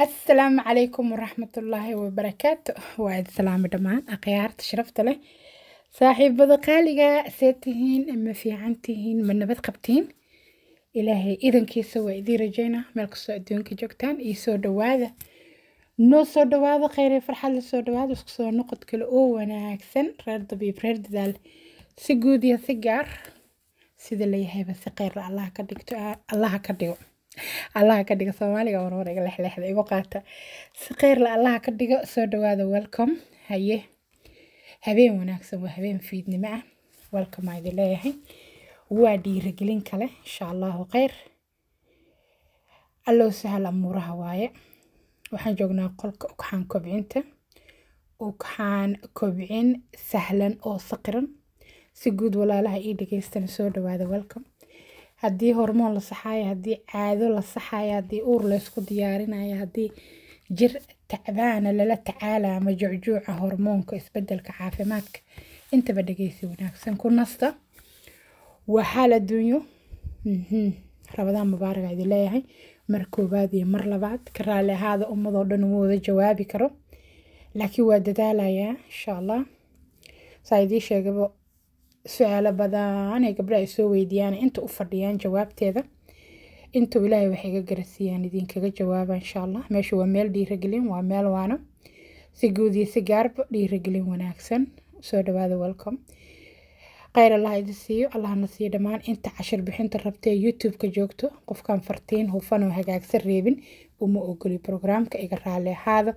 asalaamu calaykum waraxmatullaahi wabarakaatu waa idi salaami dhammaan akhyaarta sharafta leh saaxiibada qaaliga see tihiin ma fiican tihiin ma nabad qabtiin ilaahay idankiisa waa idiin rajaynaa meel kastoo adduunka joogtaan iyo soo dhowaada noo soo dhawaada kheyre farxad la soo dhowaado isku soo noqod kale oo wanaagsan reer dabiib reer dadaal si guud iyo si gaar sida layahayba si kheyra allaha ka dhigto allaha ka dhigo allaha ka dhiga soomaaliga warwar iga lexleexda igu qaata si kheyrle allaha ka dhigo soo dhawaada welcome haye habeen wanaagsan waa habeen fiidnimo ah welcome aa idin leeyahay waa dhiirigelin kale insha allahu kheyr allow sahal amuuraha waaye waxaan joognaa qolka ugxaan kobcinta ugxaan kobcin sahlan oo saqiran si guud walaalaha ii dhegeysan soo dhawaada welcome haddii hormoon la saxaayo haddii caado la saxayo haddii uur laysku diyaarinayo haddii jir tacbaana lala tacaalayo ama jucjuuca ah hormoonka isbedelka caafimaadka intaba dhegeysi wanaagsan ku nasta waa xaal duunyo mhm. rabadaan mubaaraga idin leeyahay mar koobaad iyo mar labaad ka raali ahaada ummadoo dhan uma wada jawaabi karo laakiin waa dadaalayaa insha allah saa idii sheegaba su-aalo badan ay gabdha ay soo weydiyaan inta u fadhiyaan jawaabteeda inta ilaahay waxay ga garasiiyaan idinkaga jawaaba insha meeshu waa meel dhiiragelin waa meel waana si guud iyo si gaarba dhiiragelin wanaagsan soo dhawaada welcome kheyr allah idin siiyo allahna siiyo dhammaan inta cashir bixinta rabtee youtube-ka joogto qofkan fartiin hufan hagaagsan reebin uma ogoli brograamka iga raali ahaada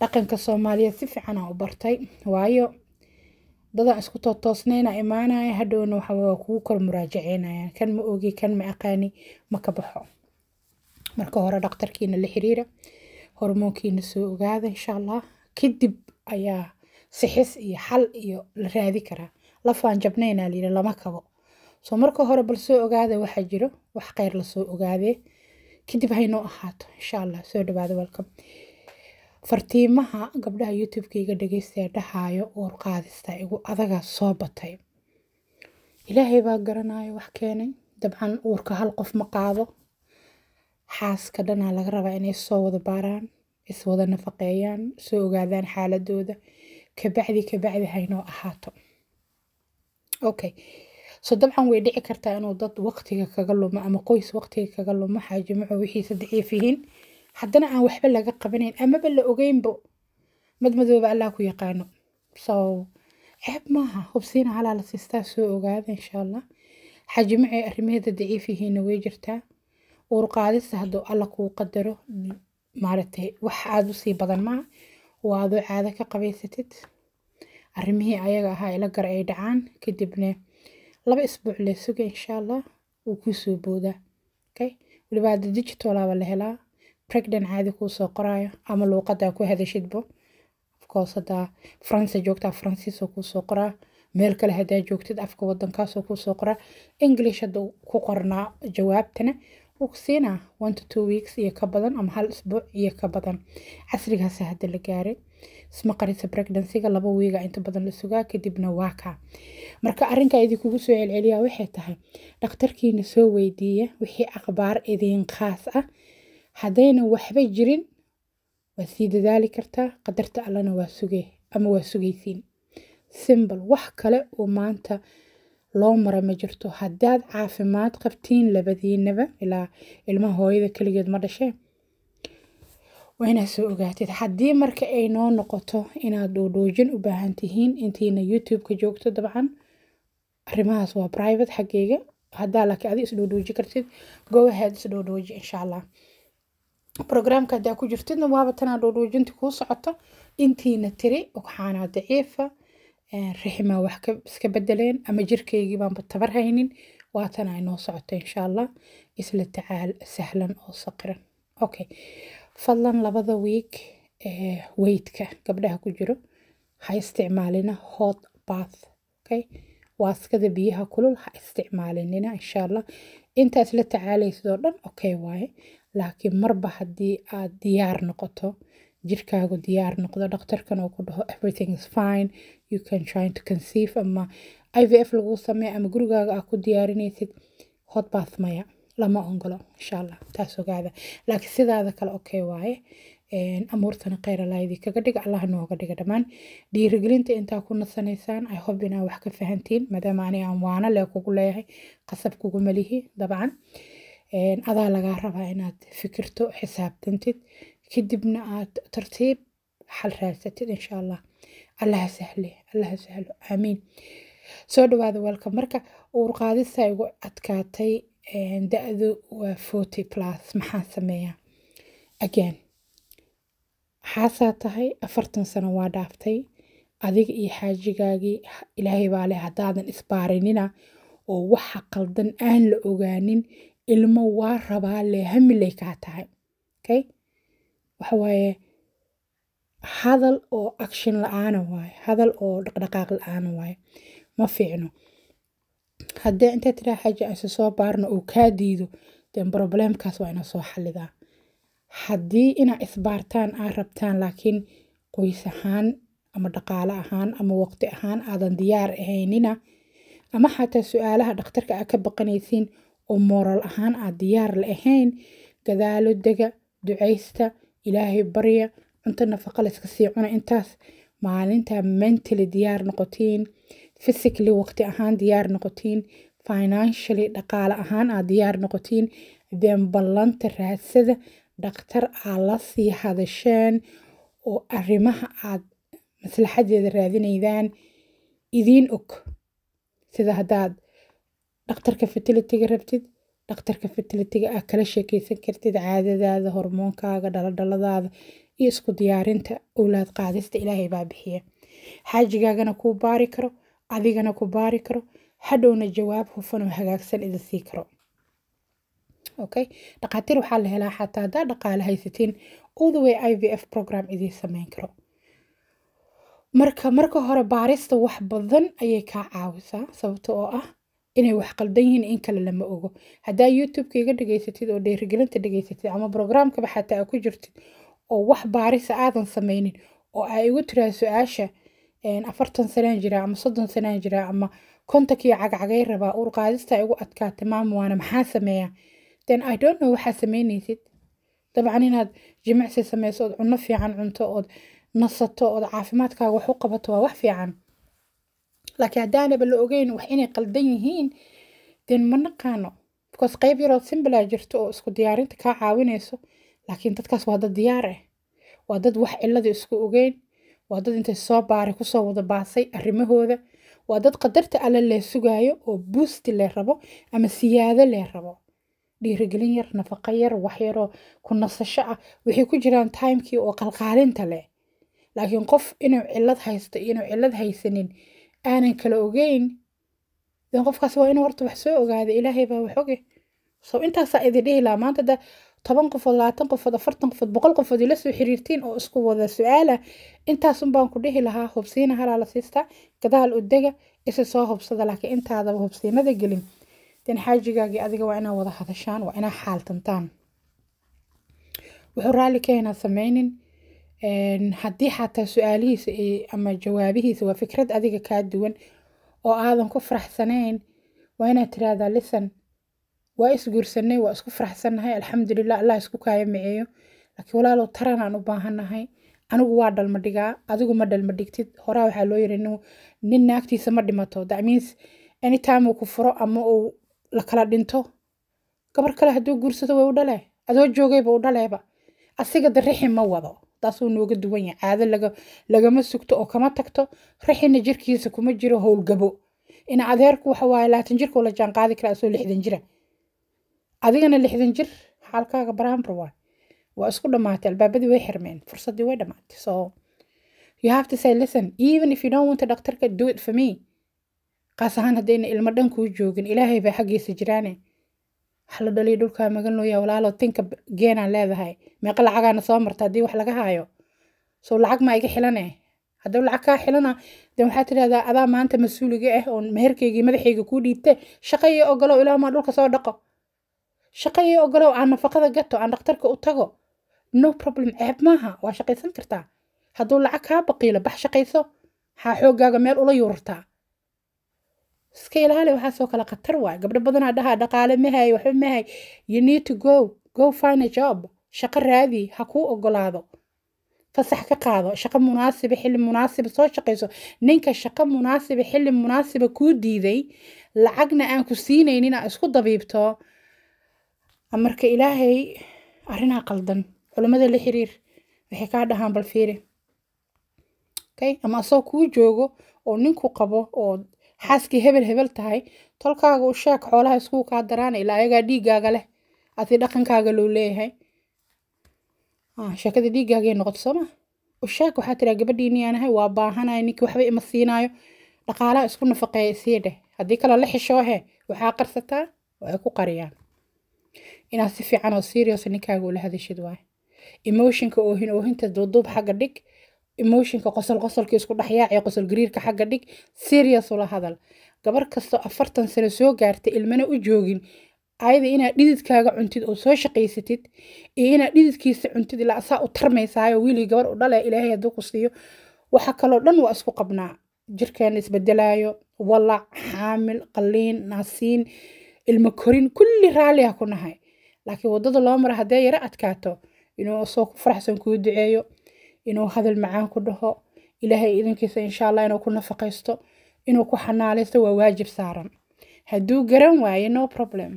dhaqanka soomaaliyeed si fiican aan u bartay waayo dadan isku tootoosnayna imaanaya hadhowna waxa waa kugu kor muraajaceynayaan kan ma ogi kan ma aqaani maka baxo marka hore dhaktarkiina la xiriira hormoonkiina soo ogaada insha kadib ayaa sixis iyo xal iyo la raadi karaa lafaan jabnaynaa layiri lama kabo soo marka hore bal soo ogaada waxaa jiro wax kheyr lasoo ogaadee kadib haynoo ahaato insha allah soo dhawaada welcome fartiimaha gabdhaha youtubekaiga dhegeystae dhahaayo uur qaadista igu adaga soo batay ilaahay baa garanayo wax keenay dabcan uurka hal qof ma qaado xaaska dhanaa laga rabaa inay soo wada baaraan iswada nafaqeeyaan soo ogaadaan xaaladooda kabacdi kabacdi haynoo ahaato okay so dabcan way dhici kartaa inuu dad waqtiga kaga lumo ama qoys waqtiga kaga lumo xaajimuxu wixii saddaciif haddana aan waxba laga qabanayn amaba la ogeynbo madmadooba allah ku yaqaano so ceeb maaha hubsiina halaa la soo ogaada insha allah xajimacee arrimaheeda daciif yihiinna way jirtaa uurqaadista hadduu alla kuu qadaro maaragtay wax aada u badan maaha waa adoo caado ka qabaysatid arrimihii ayaga ahaa ila gar ay dhacaan kadibna laba isbuuc leesuga insha allah wuu kuusoo boodaa okay waliba hadda la helaa regdan caadi kuusoo qoraayo ama luuqadaa ku hadashidbo ofcourse hadaa faransa joogtaa faransiisoo kuu qoraa meel kale hadaa joogtid afka wadankaasoo kuu qoraa english hadda ku qornaa jawaabtana siinaa one to two weeks iyo ka badan ama hal isbuuc iyo ka badan casrigaas hadda la gaaray isma pregnancyga laba wiiga inta badan la sugaa kadibna waa marka arrinka idinkugu soo celceliya waxay tahay dhakhtarkiina soo weydiiya wixii akhbaar idiin khaas ah haddayna waxba jirin waa sii dadaali kartaa qadarta allana waa sugee ama waa sugaysiin simbal wax kale oo maanta loo mara ma jirto haddaad caafimaad qabtiin labadiinaba ilaa ilmaha hooyada keligeed ma dhashee waa inaad soo ogaatid haddii marka ay noo noqoto inaad dhoodhoojin u baahan tihiin intiina youtube-ka joogto dabcan arrimahaas waa private xaggeyga haddaa laakiin adi isdhoodhooji kartid go ahead isdhoodhooji insha allah brograamka hadaa ku jirtidna waaba tanaa dhowdhoojinta kuu socoto intiina tiri ugxaanaa daciifa rixmaa wax iska bedeleen ama jirkaygii baanba tabar haynin waatana ay socoto insha allah isla tacaal sahlan oo saqiran okay fadlan labada wiig weydka gabdhaha ku jiro ha isticmaalina hot bath okay waaskada biyaha kulul ha isticmaalinina insha intaas la tacaalaysid dhan okay waaye laakiin marba haddii aad diyaar noqoto jirkaagu diyaar noqdo dhakhtarkan uu ku dhaho everything is fine you can try to conceive ama i v f lagu sameeya ama gurigaaga aa ku diyaarinaysid hod maya lama ongolo insha taas ogaada laakiin sidaada kale okay waaye amuurtana kheyr alaayadii dhiga allah nooga dhiga dhammaan dhiirigelinta intaa ku nasanaysaan i hope inaa wax ka fahantiin maadaama aniga aan waana lee kugu leeyahay qasab kuguma lihi dabcan adaa lagaa rabaa inaad fikirto xisaabtantid kadibna aad tartiib xal raadsatid insha allah allaha sahle allaha sahlo aamiin soo dhawaada walka marka uurqaadista igu adkaatay da-du waa forty plus maxaan sameeyaa again waxaasaa tahay afartan sano waa dhaaftay adiga iyo xaajigaagii ilaahay baa leh haddaadan isbaarinina oo waxa qaldan aan la ogaanin ilmo waa rabaa le hamiley kaa tahay okay waxa waaye hadal oo action la-aana waaye hadal oo dhaqdhaqaaq la-aana waaye ma fiicno haddee intay tiraa xaji ayse soo baarno uu kaa diido den problemkaas waa ina soo xalidaa haddii inaa isbaartaan aad rabtaan laakiin qoys ahaan ama dhaqaale ahaan ama waqti ahaan aadan diyaar ahaynina ama xataa su-aalaha dhakhtarka aad ka baqanaysiin oo moral ahaan aad diyaar la ahayn gadaalo dega ducaysta ilaahay barya cunto nafaqa la iska sii cuna intaas maalinta mentally diyaar noqotiin physically waqti ahaan diyaar noqotiin financially dhaqaale ahaan aad diyaar noqotiin then ballanta raadsada dhaktar aad la sii hadasheen oo arrimaha aad maslaxadeeda raadinaydaan idiin og sida haddaad dhakhtarka fertilitiga rabtid dhakhtarka fertilitiga ah kala sheekeysan kartid caadadaada hormoonkaaga dhaladhaladaada iyo isku diyaarinta owlaad qaadista ilaahay baa bixiya xaajigaagana kuu baari karo adigana ku baari karo hadhowna jawaab hufan oo hagaagsan idin sii karo okay dhakhaatiir waxaa la helaa xataa haddaa dhaqaale haysatiin all i v f program idiin sameyn karo marka marka hore baarista wax badan ayay kaa caawisaa sababta oo ah inay wax qaldan yihiin in kale lama ogo haddaa youtubeka iga dhegaysatid oo dhiirigelinta dhegaysatid ama brograamkaba xataa aa ku jirtid oo wax baarisa aadan sameynin oo aa igu tiraa su-aasha afartan sanaan jiraa ama soddon sanaan jiraa ama kontankii cagcagay rabaa urqaadista igu adkaata maama waana maxaa sameeyaa then i don't know waxaa sameynaysid dabcan inaad jimicsi sameyso ood cunno fiican cunto ood nasato ood caafimaadkaaga wax qabato waa wax fiican laakiin haddaanaba la ogeyn wax inay qaldan yihiin den ma naqaano because qayb yaroo simbla ah jirto oo isku diyaarinta kaa caawinayso laakiin dadkaas waa dad diyaar ah waa dad wax cilada isku ogeyn waa dad intay soo baaray kusoo wada baasay arrimahooda waa dad qadarta alle lee sugaayo oo buusti lee rabo ama siyaado lee rabo dhiirigelin yar nafaqo yar wax yaroo ku nasasho ah waxay ku jiraan timekii oo qalqaalinta leh laakiin qof inuu cillad haysto iyo inuu cillad haysanin aanan kala ogeyn den qofkaas waa inuu horta wax soo ogaada ilaahay baa wax oge so intaasaa idin dhihi lahaa maanta da toban qofood labaatan qofood afartan qofood boqol qofood ila soo xiriirtiin oo isku wada su-aala intaasun baan ku dhihi lahaa hubsiina halaala siista siistaa gadaal udega isi soo hubsada laakiin intaadaba hubsiinada gelin den xaajigaagii adiga waa inaa wada hadashaan waa inaa xaaltantaan wuxuu raalli ka sameynin haddii xataa su-aalihiisa ama jawaabihiisa waa fikrad adiga kaa duwan oo aadan ku faraxsanayn waa inaad tiraahdaa lisan waa isguursanay waa isku faraxsannahay alxamdulilah allah isku kaaya laakiin walaalow taran u baahannahay anigu waa dhalma dhigaa adigu ma dhalma dhigtid horaa waxaa loo yiri nin naagtiisa ma dhimato that anytime uu ku furo ama uu la kala dhinto gabar kale hadduu guursado way u dhale adoo joogayba u dhaleeba asiga darixi ma wado taasuu nooga duwan yahay caado laga lagama sugto oo kama tagto raxina jirkiisa kuma jiro howlgabo ina adeerku waxa waaye labaatan la jaan kara asoo lixdan jira adigana lixdan jir xaalkaaga baraambar waay waa isku dhammaatay albaabadii way xirmeen fursaddii way dhammaatay so you have to say listen even if you don't want to do it for me qaas ahaan haddayna ilmo dhan kuu joogin ilaahay baa xaggiisa jiraane waxa la dhaliya dhulka maganoya walaalo tinka geenaan leedahay meeqa lacagaana soo marta haddii wax laga haayo soo lacag maa iga xilane haddaba lacag kaa xilana de waxaa tidhahdaa adaa maanta mas-uuliga ah oon meherkaygii madaxayga kuu dhiibte shaqayii ogolow ilaah dhulka soo dhaqo shaqayii ogolow aan nafaqada gato aan dhakhtarka u tago no problem ceeb maaha waa shaqaysan kartaa hadduu lacag kaa baqiilo bax shaqayso waxaa xooggaaga meel ula yuurartaa iska ilaali waxaasoo soo kale khatar waay gabdho badanaa dhahaa dhaqaale mahay waxba mahay you need to go go find a job shaqo raadi ha kuu ogolaado fasax ka qaado shaqo munaasiba xilli munaasiba soo shaqayso ninka shaqo munaasiba xilli munaasiba kuu diiday lacagna aan ku siinaynin aa isku dabiibto marka ilaahay arrinaa qaldan culummada la xiriir waxay kaa dhahaan bal fiiri ama asagoo kuu joogo oo ninku qabo oo xaaskii hebel hebel tahay tolkaaga u sheeg xoolaha iskuu kaa daraana ilaa ayagaa dhiiggaaga leh adi dhaqankaaga loo leeyahay ah, sheekada dhiiggaagay noqoto sooma u sheeg waxaa tiraa gabadhiini waa baahanaya ninkii waxba ima siinaayo dhaqaalaha isku nafaqeeya sii dheh haddii kale la xishoohe waxaa qarsataa waxay ku qariyaan inaad si fiican oo serious ah ninkaaga ula hadashid waay emotionka oohin oohinta duuduub xagga dhig emotionka qosol qosolka isku dhexyaace qosol gariirka xagga dhig serious ula hadal gabar kastoo afartan sano soo gaartay ilmana u joogin ayada inaad dhididkaaga cuntid oo soo shaqaysatid iyo inaad dhididkiisa cuntid ilaa asaa u tarmaysaayo wiilii gabar u dhale ilaahay hadduu ku siiyo waxa kaloo dhan waa isku qabnaa jirkeena isbedelaayo walac xaamil qaliin naasiin ilmo korin kulli raalli ku nahay laakiin waddada loo mara haddee yaro adkaato inuu asoo ku faraxsan kuu duceeyo inuu hadal macaan ku dhaho ilaahay idankiisa insha allah inuu ku nafaqaysto inuu ku xanaalaysto waa waajib saaran hadduu garan waayo no problem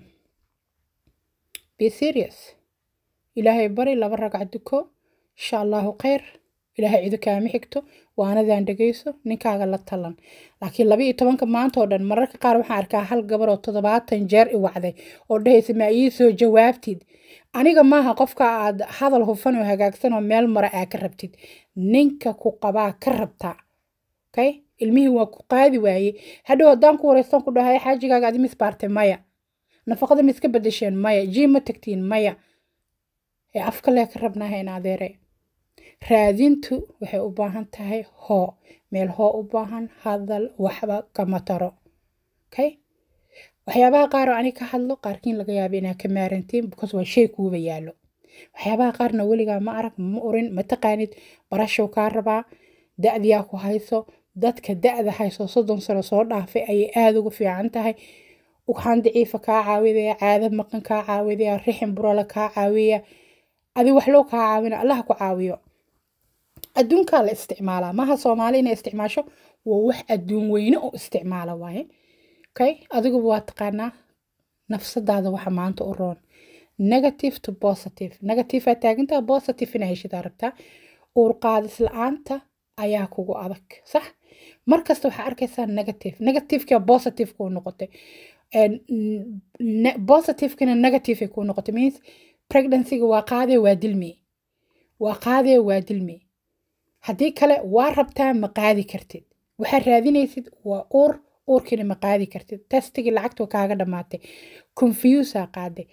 be serious ilaahay bari laba ragca duko insha allahu khayr ilaahay cidu kaama xigto waanadaan dhegayso ninkaaga la talan laakiin laba iyo tobanka maanta oo dhan mararka qaar waxaan arkaa hal gabar oo toddobaatan jeer i oo dhahaysa ma ii jawaabtid aniga maaha qofka aad hadal hufan oo hagaagsan oo meel mara aa ka rabtid ninka ku qabaa ka rabtaa okay ilmihii waa ku qaadi waaye hadhow haddaan ku wareystan ku dhahay xaajigaaga adi misbaartay maya nafaqada ma bedesheen maya jii tagtiin maya ee afkale ka rabnaaha in raadintu waxay u baahan tahay hoo meel hoo u baahan hadal waxba kama taro okay waxyaabaha qaar oo ani ka hadlo qaarkiin laga yaaba inaa ka maarantiin because waa shay kuuba yaallo waxyaabaha qaarna weligaa ma arag ma urin ma taqaanid barashow kaa rabaa da'diyaa ku hayso dadka da'da hayso soddon sano soo dhaafay ayay aada ugu fiican tahay ugxaan daciifa kaa caawidaya caada maqan kaa caawidaya rixin burala kaa caawiya adi waxloo kaa caawina allaha ku caawiyo adduunkaa la isticmaalaa maaha soomaali inay isticmaasho waa wax adduun weyne oo isticmaala waaye okay adiguba waa taqaanaa nafsadaada waxa maanta u roon negative to positive negativea taagintaa positive inaa heshidaa rabtaa uurqaadis la-aanta ayaa kugu adag sax markasta waxaa arkaysaa negative negativeka positive kuu noqotay positivekana negative ay noqotay means pregnancyga waa qaadee waa dilmi waa qaadee waa dilmi haddii kale waa rabtaa ma qaadi kartid waxaa raadinaysid waa uur uurkiina ma qaadi kartid testigii lacagtu kaaga dhammaatay confusa qaaday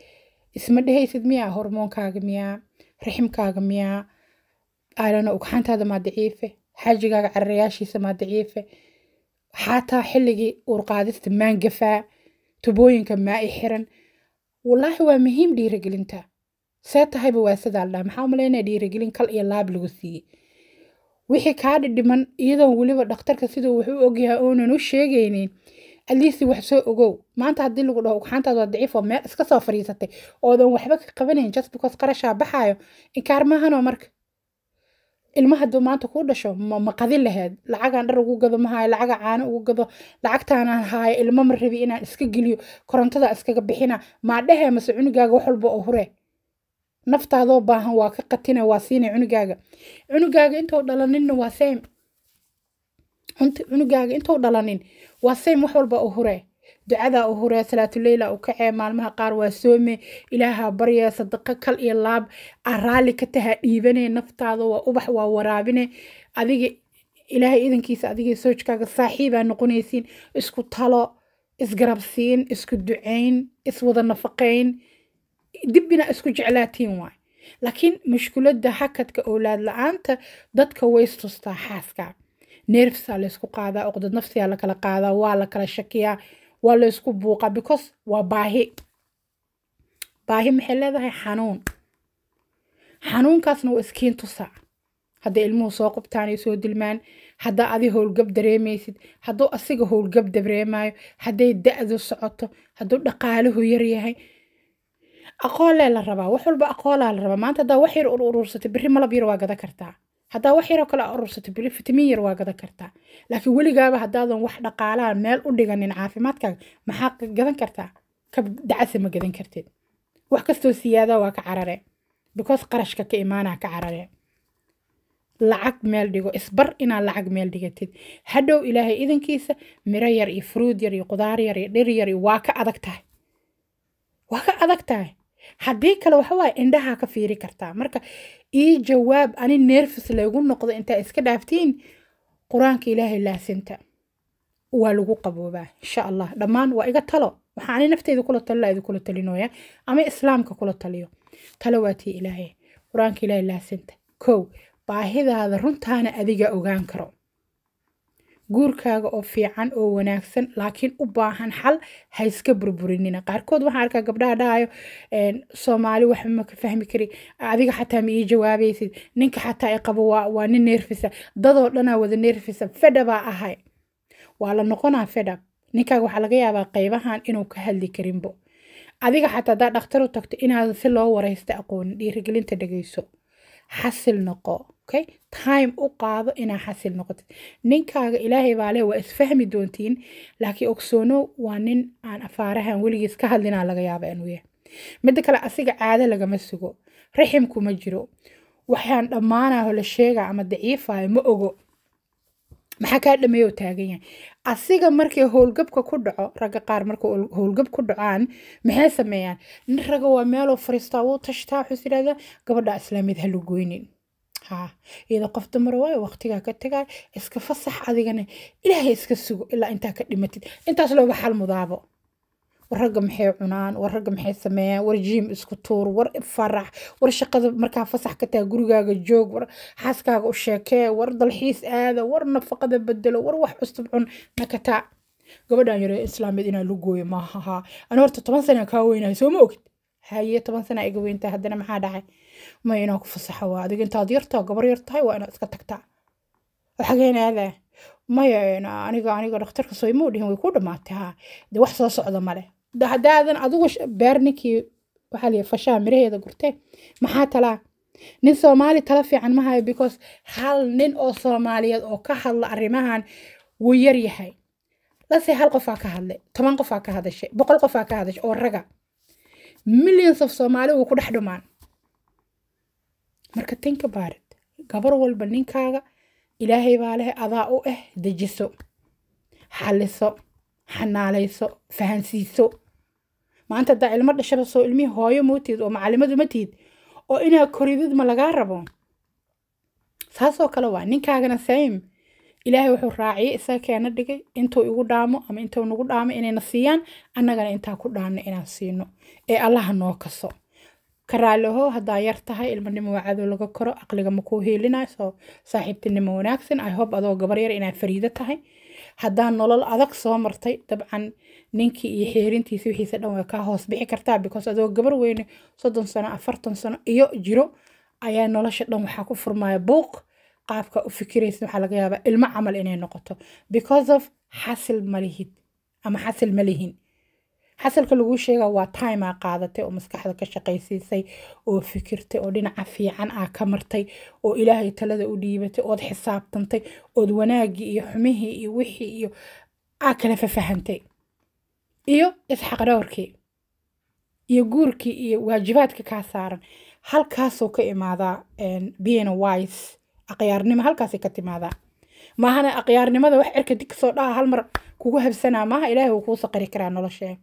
isma dhehaysid miyaa hormoonkaaga miyaa raximkaaga miyaa aalana ugxantaada maa daciife xajigaaga cararayaashiisa maa daciife xaataa xilligii uurqaadista maangafaa tubooyinka maa i xiran wallaahi waa muhiim dhiirigelinta see tahayba waa sidaa ldhaa maxaa umalaynaa dhiirigelin kal iyo laab lagu siiyey wixii kaa dhidhiman iyadoon weliba dhakhtarka siduu wax u ogyahay oonan u sheegaynin aliisi wax soo ogow maanta haddii lagu dhaho ugxaantaadu waa daciif oo meel iska soo fadhiisatay oodan waxba ka qabanayn just because qarashaa baxaayo inkaar maahanoo marka ilma hadduu maanta kuu dhasho ma qadin laheed lacagaan dhar ugu gado mahaayo lacaga caano ugu gado lacagtaanaan haayo ilmo ma rabi inaan iska geliyo korontada iskaga bixina maa dhahee mase cunugaaga wax walba oo huree naftaadoo baahan waa ka qatina waa siinay cunugaaga cunugaaga intoo dhalaninna waa sam cunugaaga intoo dhalanin waa sam wax walba u huree ducadaa u huree salaatuleyla u kacee maalmaha qaar waa soome ilaaha barya sadaqo kal iyo laab a raalli ka taha dhiibanee naftaada waa ubax waa waraabine adiga ilaahay idankiisa adiga soojkaaga saaxiibaa noqonaysiin isku talo isgarabsiin isku ducayn iswada nafaqayn dibina isku jeclaatiin waay laakiin mashkuladda hakadka owlaad la-aanta dadka way istustaa xaaska neerfsaa laysku qaadaa oqdad nafsiyaa lakala qaadaa waa lakala shakiyaa waa laysku buuqaa because waa baahi baahi maxay leedahay xanuun xanuunkaasna waa iskiin tusa hadday ilmuhu soo qubtaan soo dilmaan haddaa adi howlgab dareemaysid hadduu asiga howlgab dareemayo hadday da-du socoto hadduu dhaqaaluhu yahay aqoolee la rabaa wax walba aqoola la rabaa maanta haddaa wax yar ur urursatay berri malab yar waa gada kartaa haddaa wax yaroo kale urursatay berri fitamin yar waa gada kartaa laakiin weligaaba haddaadan wax dhaqaalaha meel u dhiganin caafimaadkaaga maxaa gadan kartaa kab dacasa ma gadan kartid wax kastoo siyaada waa ka carare because qarashka ka imaanaa ka carare lacag meel dhigo isbar inaad lacag meel dhigatid hadhow ilaahay idankiisa miro yar iyo furuud yar iyo qudaar yar iyo dhir yar waa ka adag tahay waa ka adag tahay haddii kale waxawaaya indhaha ka fiiri kartaa marka ii jawaab ani nerfus lagu noqdo intaa iska dhaaftiin qur-aanka ilaahay laasinta waa lagu qaboobaa insha allah dhammaan waa iga talo waxaa ani nafteyda kula talila idinkula talinooya ama islaamka kula taliyo talo waa tii ilaahay qur-aanka ilaahay laasinta kow baahidaada runtaana adiga ogaan karo guurkaaga oo fiican oo wanaagsan laakiin u baahan xal ha iska burburinina qaarkood waxaan arkaa gabdhaha dhahayo soomaali wax maka fahmi kari adiga xataa ma ii jawaabaysid ninka xataa i qabo waa nin neerfisa dadoo dhanaa wada neerfisa fedha ahay waa la noqonaa fedhab ninkaaga waxaa laga yaabaa qaybahan inuu ka hadli karinbo adiga xataa haddaa dhakhtar u tagto inaadan si loo waraysta aqoonin dhiirigelinta dhegayso xasil noqo okay time u qaado inaa xasil noqotid ninkaaga ilaahay baa waa isfahmi doontiin laakiin ogsoono waa nin aan afaarahan weligiis ka hadlinaa laga yaaba inuu yahay midda kale asiga caado lagama sugo raximku ma jiro waxaan dhammaanaho la sheega ama daciifayo ma ogo maxaa kaa dhameeyo taagan yahay asiga markay howlgabka ku dhaco ragga qaar marka howlgab ku dhacaan maxay sameeyaan nin raga waa meeloo fariistaa wuu tashtaa wuxuus yidhahdaa gabadha islaamid ha goynin ha iyada qof dumar waayo waqtigaa ka tagaa iska fasax adigana ilaahay iska sugo ilaa intaa ka dhimatid intaas looba xal mudaabo warragga maxay cunaan warragga maxay sameeyaan war jiim isku tuur war farax war shaqada markaa fasax ka taha gurigaaga joog war xaaskaaga u sheekee war dalxiis aada war nafaqada bedelo war wax cusub cun nakataa gabadhan yare islaameed inaa lu gooyo maahaha ani horta toban sana kaa weynahay soo ma ogid haye toban sana iga weyntaa haddana maxaa dhacay may inaan ku fasaxo waa adiga intaad yartaa gabar yar waa inaad iska tagtaa xageen aadaa maya aniga aniga dhakhtarka soo imuu dhihin way ku dhammaatay ha dee wax soo socda male hadaadan adigu beerninkii waxaa liya fashaa miraheeda gurtee maxaa talaa nin soomaali tala fiican ma because hal nin oo soomaaliyeed oo ka hadla arrimahan wuu yar yahay lase hal qofaa ka hadlay toban qofaa ka hadashay boqol qofaa ka hadashay oo raga millions of soomaali wuu ku dhex dhumaan marka tinka baarid gabar walba ninkaaga ilaahay baa leh adaa u ah dejiso xaliso xanaalayso fahansiiso maanta haddaa ilmo dhashada soo ilmihii hooyo mootiid oo macalimadu ma tiid oo inaa koridid ma lagaa rabo saasoo kale waa ninkaagana saim ilaahay wuxuu raaciyey isaga keena dhigay intuu igu dhaamo ama intuu nagu dhaamo inayna siiyaan annagana intaa ku dhaanno inaan siino ee allaha noo kaso karaalaho haddaa yar tahay ilmanimo waacadow laga koro aqligama kuu hielinayo saaxiibtinimo wanaagsan ay adoo gabar yar inaa fariido tahay haddaa nolol adag soo martay dabcan ninkii iyo xeerintiisa wixiisa dhan way kaa hoos bixi kartaa because adoo gabar weyne soddon sano afartan sano iyo jiro ayaa nolosha dhan waxaa ku furmaya buuq qaabka u fikiraysa waxaa laga yaabaa ilmo camal inay noqoto because of xasil malihid ama xasil malihin xasilka laguu sheegaa waa time aa qaadatay oo maskaxda ka shaqaysiisay oo fikirtay oo dhinaca fiican aa ka martay oo ilaahay talada u dhiibatay ood xisaabtantay ood wanaaggii iyo xumihii iyo wixii iyo aa kala fafahantay iyo isxaqdhowrkii iyo guurkii iyo waajibaadka kaa saaran halkaasuu ka imaadaa being a wise akhyaarnimo halkaasay ka timaadaa maahana akhyaarnimada wax cirka dig kasoo dhaha hal mar kugu habsanaa maaha ilaahay wuu kuu saqari karaa noloshee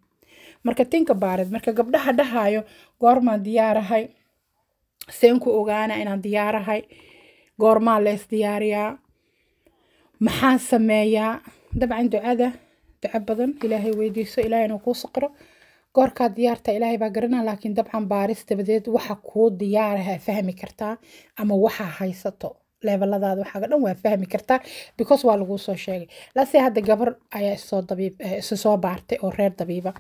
marka tinka baared marka gabdhaha dhahaayo goormaan diyaarahay seenku ogaana inaan diyaarahay goormaa la diyaariyaa maxaan sameeyaa dabcan ducada duco badan ilaahay weydiiso ilaahayna kuu saqro goorkaa diyaarta ilaahay baa garanaa laakiin dabcan baaris dabadeed waxa kuu diyaaraha fahmi kartaa ama waxaa haysato leebaladaada waxaaga dhan waa fahmi kartaa because waa laguu soo sheegay lase hadda gabar ayaa isoo dabiib eh, isu soo baartay oo reer dabiiba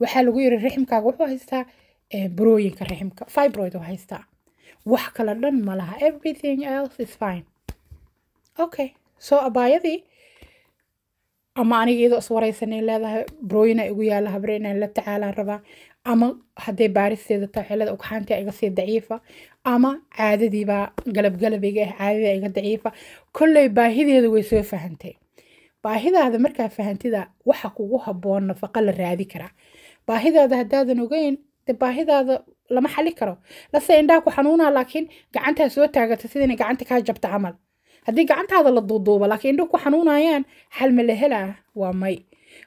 waxaa lagu yiri riximkaaga wuxuu haystaa eh, burooyinka riximka fibroid oo haystaa wax kale dhan ma everything else is fine okay soo abaayadii ama aniga iyadoo iswaraysanay leedahay brooyina igu yaala habre inaan la tacaalaan rabaa ama hadday baaristeeda tahay xillada ugxaantii iga sii daciifa ama caadadiibaa galabgalabiga ah caadada iga daciifa kolley baahideeda way soo fahantay baahidaada markaa fahantida waxa kugu habboon nafaqa la raadi karaa baahidaada haddaadan ogeyn de baahidaada lama xali karo lase indhaha ku xanuunaa laakiin gacantaa soo taagata sidina gacanta kaa jabta camal haddii gacantaada la duuduuba laakiin indho ku xanuunayaan xal la ah waa may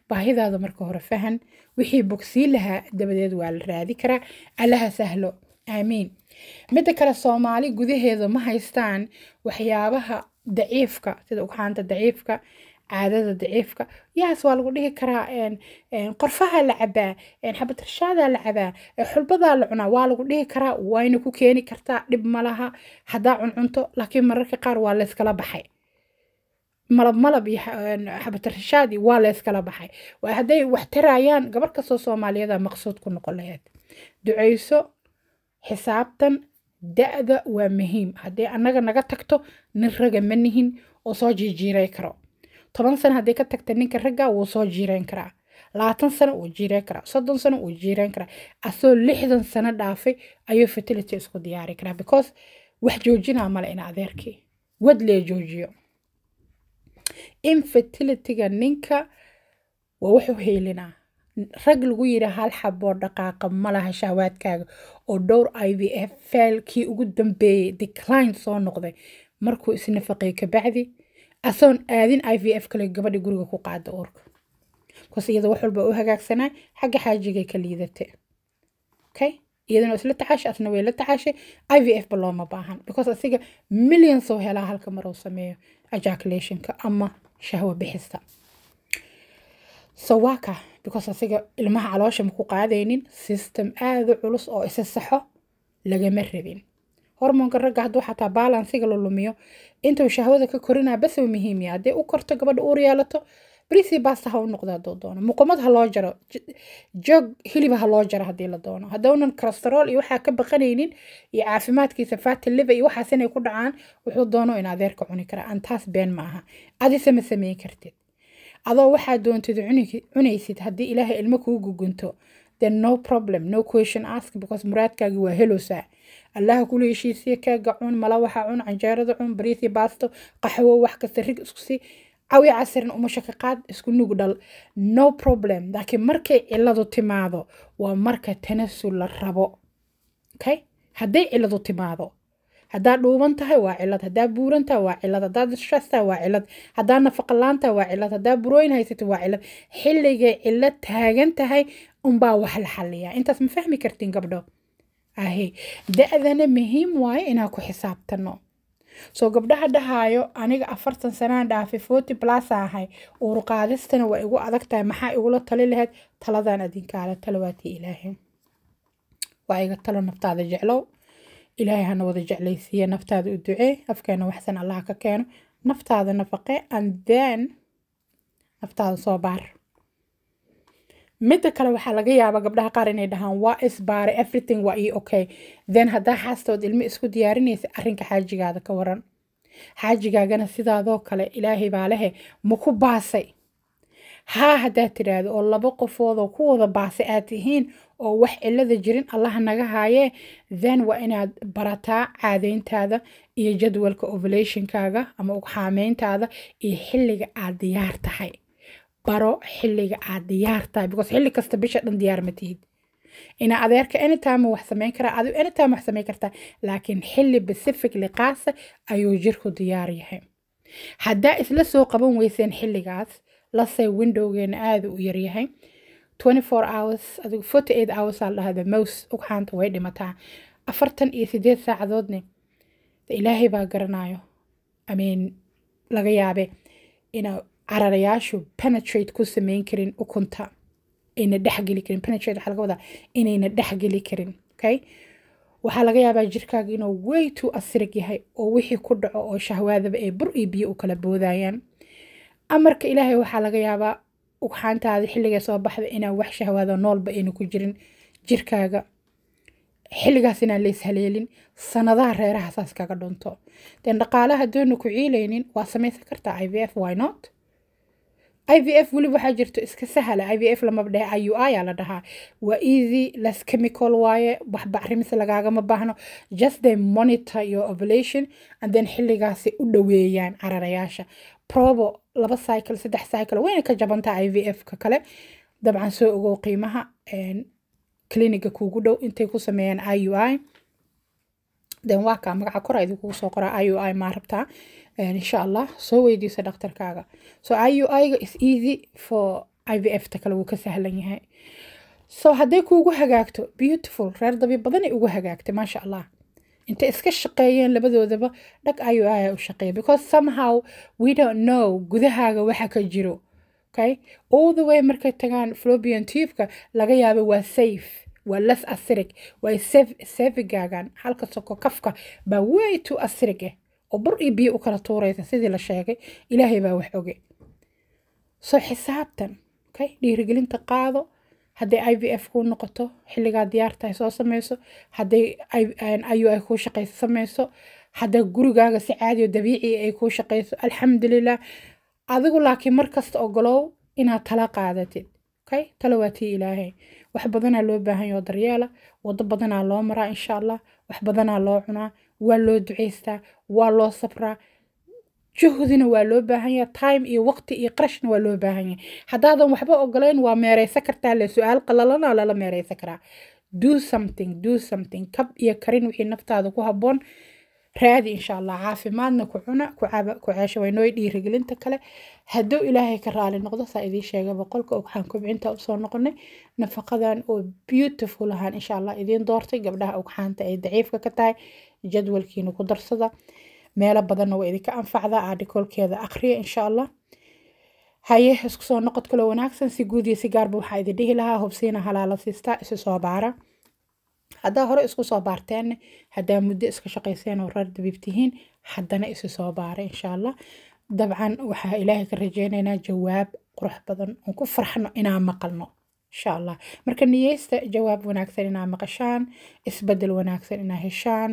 baahidaada marka hore fahan wixii bogsiin lahaa dabadeed waa la raadi karaa allaha sahlo aamiin midda kale soomaali gudaheeda ma haystaan waxyaabaha daciifka sida ugxaanta daciifka caadada daciifka yaas waa lagu dhihi karaa qorfaha la cabaa xabatrashaada la cabaa xulbadaa la cunaa waa lagu dhihi karaa wayna ku keeni kartaa dhib malaha haddaa cuncunto laakiin mararka qaar waa layskala baxay malab malab iyo waa layskala baxay hadday wax tarayaan gabar kastoo soomaaliyada maqsuud ku noqon laheyd duceyso xisaabtan da-da waa muhiim haddii annaga naga tagto nin raga ma nihin oo soo jiijiiray karo toban sano haddii ka tagta ninka ragga wuu soo jiireen karaa labaatan sano wuu jiireen karaa soddon sano wuu jiireen karaa asoo lixdan sano dhaafay ayuu fertility isku diyaari karaa because wax joojinaa male ina adeerkii wad lee joojiyo infertilityga ninka waa wuxuu heelinaa rag lagu yidhi hal xaboo dhaqaaqa malaha shahwaadkaaga oo dhowr i v f faelkii ugu dambeeyey decline soo noqday markuu isnafaqay kabacdi asoon aadin i v f kale gabadhii guriga ku qaada uurka bikaas iyada wax walba u hagaagsanaa xagga xaajigay ka liidate okay iyadana isla tacaashay asna way la tacaashay i v f ba looma baahan because asiga million soo helaa halka mar sameeyo ejaculationka ama shahwo bixista so waa ka because asiga ilmaha caloosha maku qaadaynin system aada culus oo isa saxo lagama rabin hormoonka ragga hadduu xataa baalansiga la lumiyo intuu shahwada ka korinaa bas muhiimya haddee u korto gabadha uur yeelato brisi basta ha u noqdo hadduu doono muqumad ha loo jaro joog hiliba ha loo jaro haddii la doono haddaunan kolestarool iyo waxaa ka baqanaynin iyo caafimaadkiisa fati liver iyo waxaas inay ku dhacaan wuxuu doono in adeerka cuni kara aan been ma aha adise ma sameyn kartid adoo waxaa doontid cunaysid haddii ilaahay ilmo kuu gugunto then no problem no question ask because muraadkaagi waa helowsaa allaha kula heshiisiya keega cun mala waxa cun canjeerada cun bariisii baasto qaxwo wax kasta rig isku cawi casirna uma shaqaqaad isku nug dhal no problem laakiin markay ciladu timaado waa marka tanasul la rabo okay hadday ciladu timaado haddaa dhuuban tahay waa cilad haddaa buuran tahay waa cilad haddaa dishaas waa cilad haddaa nafaqalaan tahay waa cilad haddaa burooyin haysata waa cilad xilligay cilad taagan tahay unbaa wax la xaliyaa intaas ma fahmi kartiin gabdho ahay da-dana muhiim waayo inaa ku xisaabtano soo gabdhaha dhahaayo aniga afartan sanaan dhaafay forty plus ahay uurqaadistana waa igu adag tahay maxaa igula tali lahayd taladan idinkaala talo waatii ilaahay waa iga talo naftaada jeclow ilaahay hana wada jeclaysiiya naftaada u ducee afkeena waxsan allaha ka keeno naftaada nafaqe and then naftaada soo baar midda kale waxaa laga yaabaa gabdhaha qaar inay dhahaan waa isbaare everything waa io okay then haddaa xaastood ilmo isku diyaarinaysa arrinka xaajigaada ka waran xaajigaagana sidaadoo kale ilaahay baa lehe maku baasay haa haddaad tidhaahdo oo laba qofoodoo ku wada baasay aad tihiin oo wax cilada jirin allaha naga haayee then waa inaad barataa caadayntaada iyo jadwalka ovulationkaaga ama ugxaameyntaada iyo xilliga aad diyaar tahay baro xiliga aad diyaar tahay because xilli kasta bisha dhan diyaar ma tihid ina adeerka anytime wax samayn karaa adigu anytime wax samayn kartaa laakiin xilli pacific liqaasa ayuu jirku diyaar yahay haddaa isla soo qaban weyseen xilligaas lase windowgeena aada u yaryahay hours adigu hoursaa dhahda mows ugxaanta way dhimataa afartan iyo sideed saacadoodne ilaahay baa garanayo amin laga yaabe inaa cararayaashu penetrate ku sameyn karin ukunta ayna dhexgeli karin penetrate waxaa laga wadaa inayna dhexgeli karin okay waxaa laga yaabaa jirkaaga inuu way too asirig yahay oo wixii ku dhaco oo shahwaadaba ee bur iyo biyo u kala boodayaan amarka ilaahay waxaa laga yaabaa ugxaantaada xilliga soo baxda inaan wax shahwaado noolba ayna ku jirin jirkaaga xilligaas inaan lays haleelin sanadaha reeraha kaga dhunto deen dhaqaalaha doona ku ciilaynin waa samaysan kartaa i v f wynot i v f weliba waxaa jirto iska sahala i v f lamaba dhaha i u i aa la dhahaa waa easy less chemical waaye wax bacrimis lagaagama baahno just they monitor your ovulation and then xilligaasi u dhoweeyaan cararayaasha probo laba cycle saddex cycle wayna ka jabanta i v f ka kale dabcan soo ogow qiimaha cliniga kuugu dhow intay ku sameeyaan i u i then waa magaca koraa idinkugu soo qoraa i u i maa rabtaa insha allah soo weydiiso dhakhtarkaaga so iuiga is easy for i v f ta kale wuu ka sahlan yahay so hadday kuugu hagaagto beautiful reer dabi badanay ugu hagaagtay maasha allah inta iska shaqeeyeen labadoodaba dhag iu i u shaqeeya because somehow we don't know gudahaaga waxa ka jiro okay all the way markay tagaan flobian tubeka laga yaaba waa safe waa less asrig way safegaagaan halka soko kafka baa way too asrig eh oo bur iyo biyo u kala tuuraysa sidii la sheegay ilaahay baa wax oge soo xisaabtan okay dhiirigelinta qaado hadday i v f kuu noqoto xilligaa diyaartahay soo sameyso hadday ayu ay kuu shaqayso sameyso hadday gurigaaga si caadi oo dabiici ah ay kuu shaqayso alxamdulilah adigu laakiin mar ogolow inaad tala qaadatid okay tala waa tii ilaahay wax badanaa loo baahan daryeela wado badanaa loo maraa insha allah wax badanaa loo cunaa waa loo ducaystaa waa loo sabraa juhdina waa loo baahan baahanya time iyo waqti iyo qarashna waa loo baahan yahay haddaadan waxba ogolayn waa meereysa kartaa le su-aal qalalana lala meereysa karaa do something do something kab iyo karin wixii naftaada ku habboon raadi insha allah caafimaadna ku cuna ku ceesho waynooy dhiirigelinta kale hadduu ilaahay ka raali noqdo saa idiin sheegaba qolka ugxaan kubcinta usoo noqonay nafaqadan oo beautiful ahaan insha idiin doortay gabdhaha ugxaanta ay daciifka ka tahay jadwalkiina ku darsada meelo badanna waa idinka anfacdaa aadhikoolkeeda akriya insha haye isku soo noqod kaloo wanaagsan si guud si gaarba waxaa idin dhihi lahaa hubsiina halaala siistaa isu soo baara haddaa hore isku soo baarteen haddaa muddo iska shaqeyseen oo reer dabiib tihiin haddana isi soo baara insha allah dabcan waxaa ilaahay ka rajeynaynaa jawaab qurux badan oon ku farxno inaan maqalno insha allah marka niyeysta jawaab wanaagsan inaa maqashaan isbedel wanaagsan inaa heshaan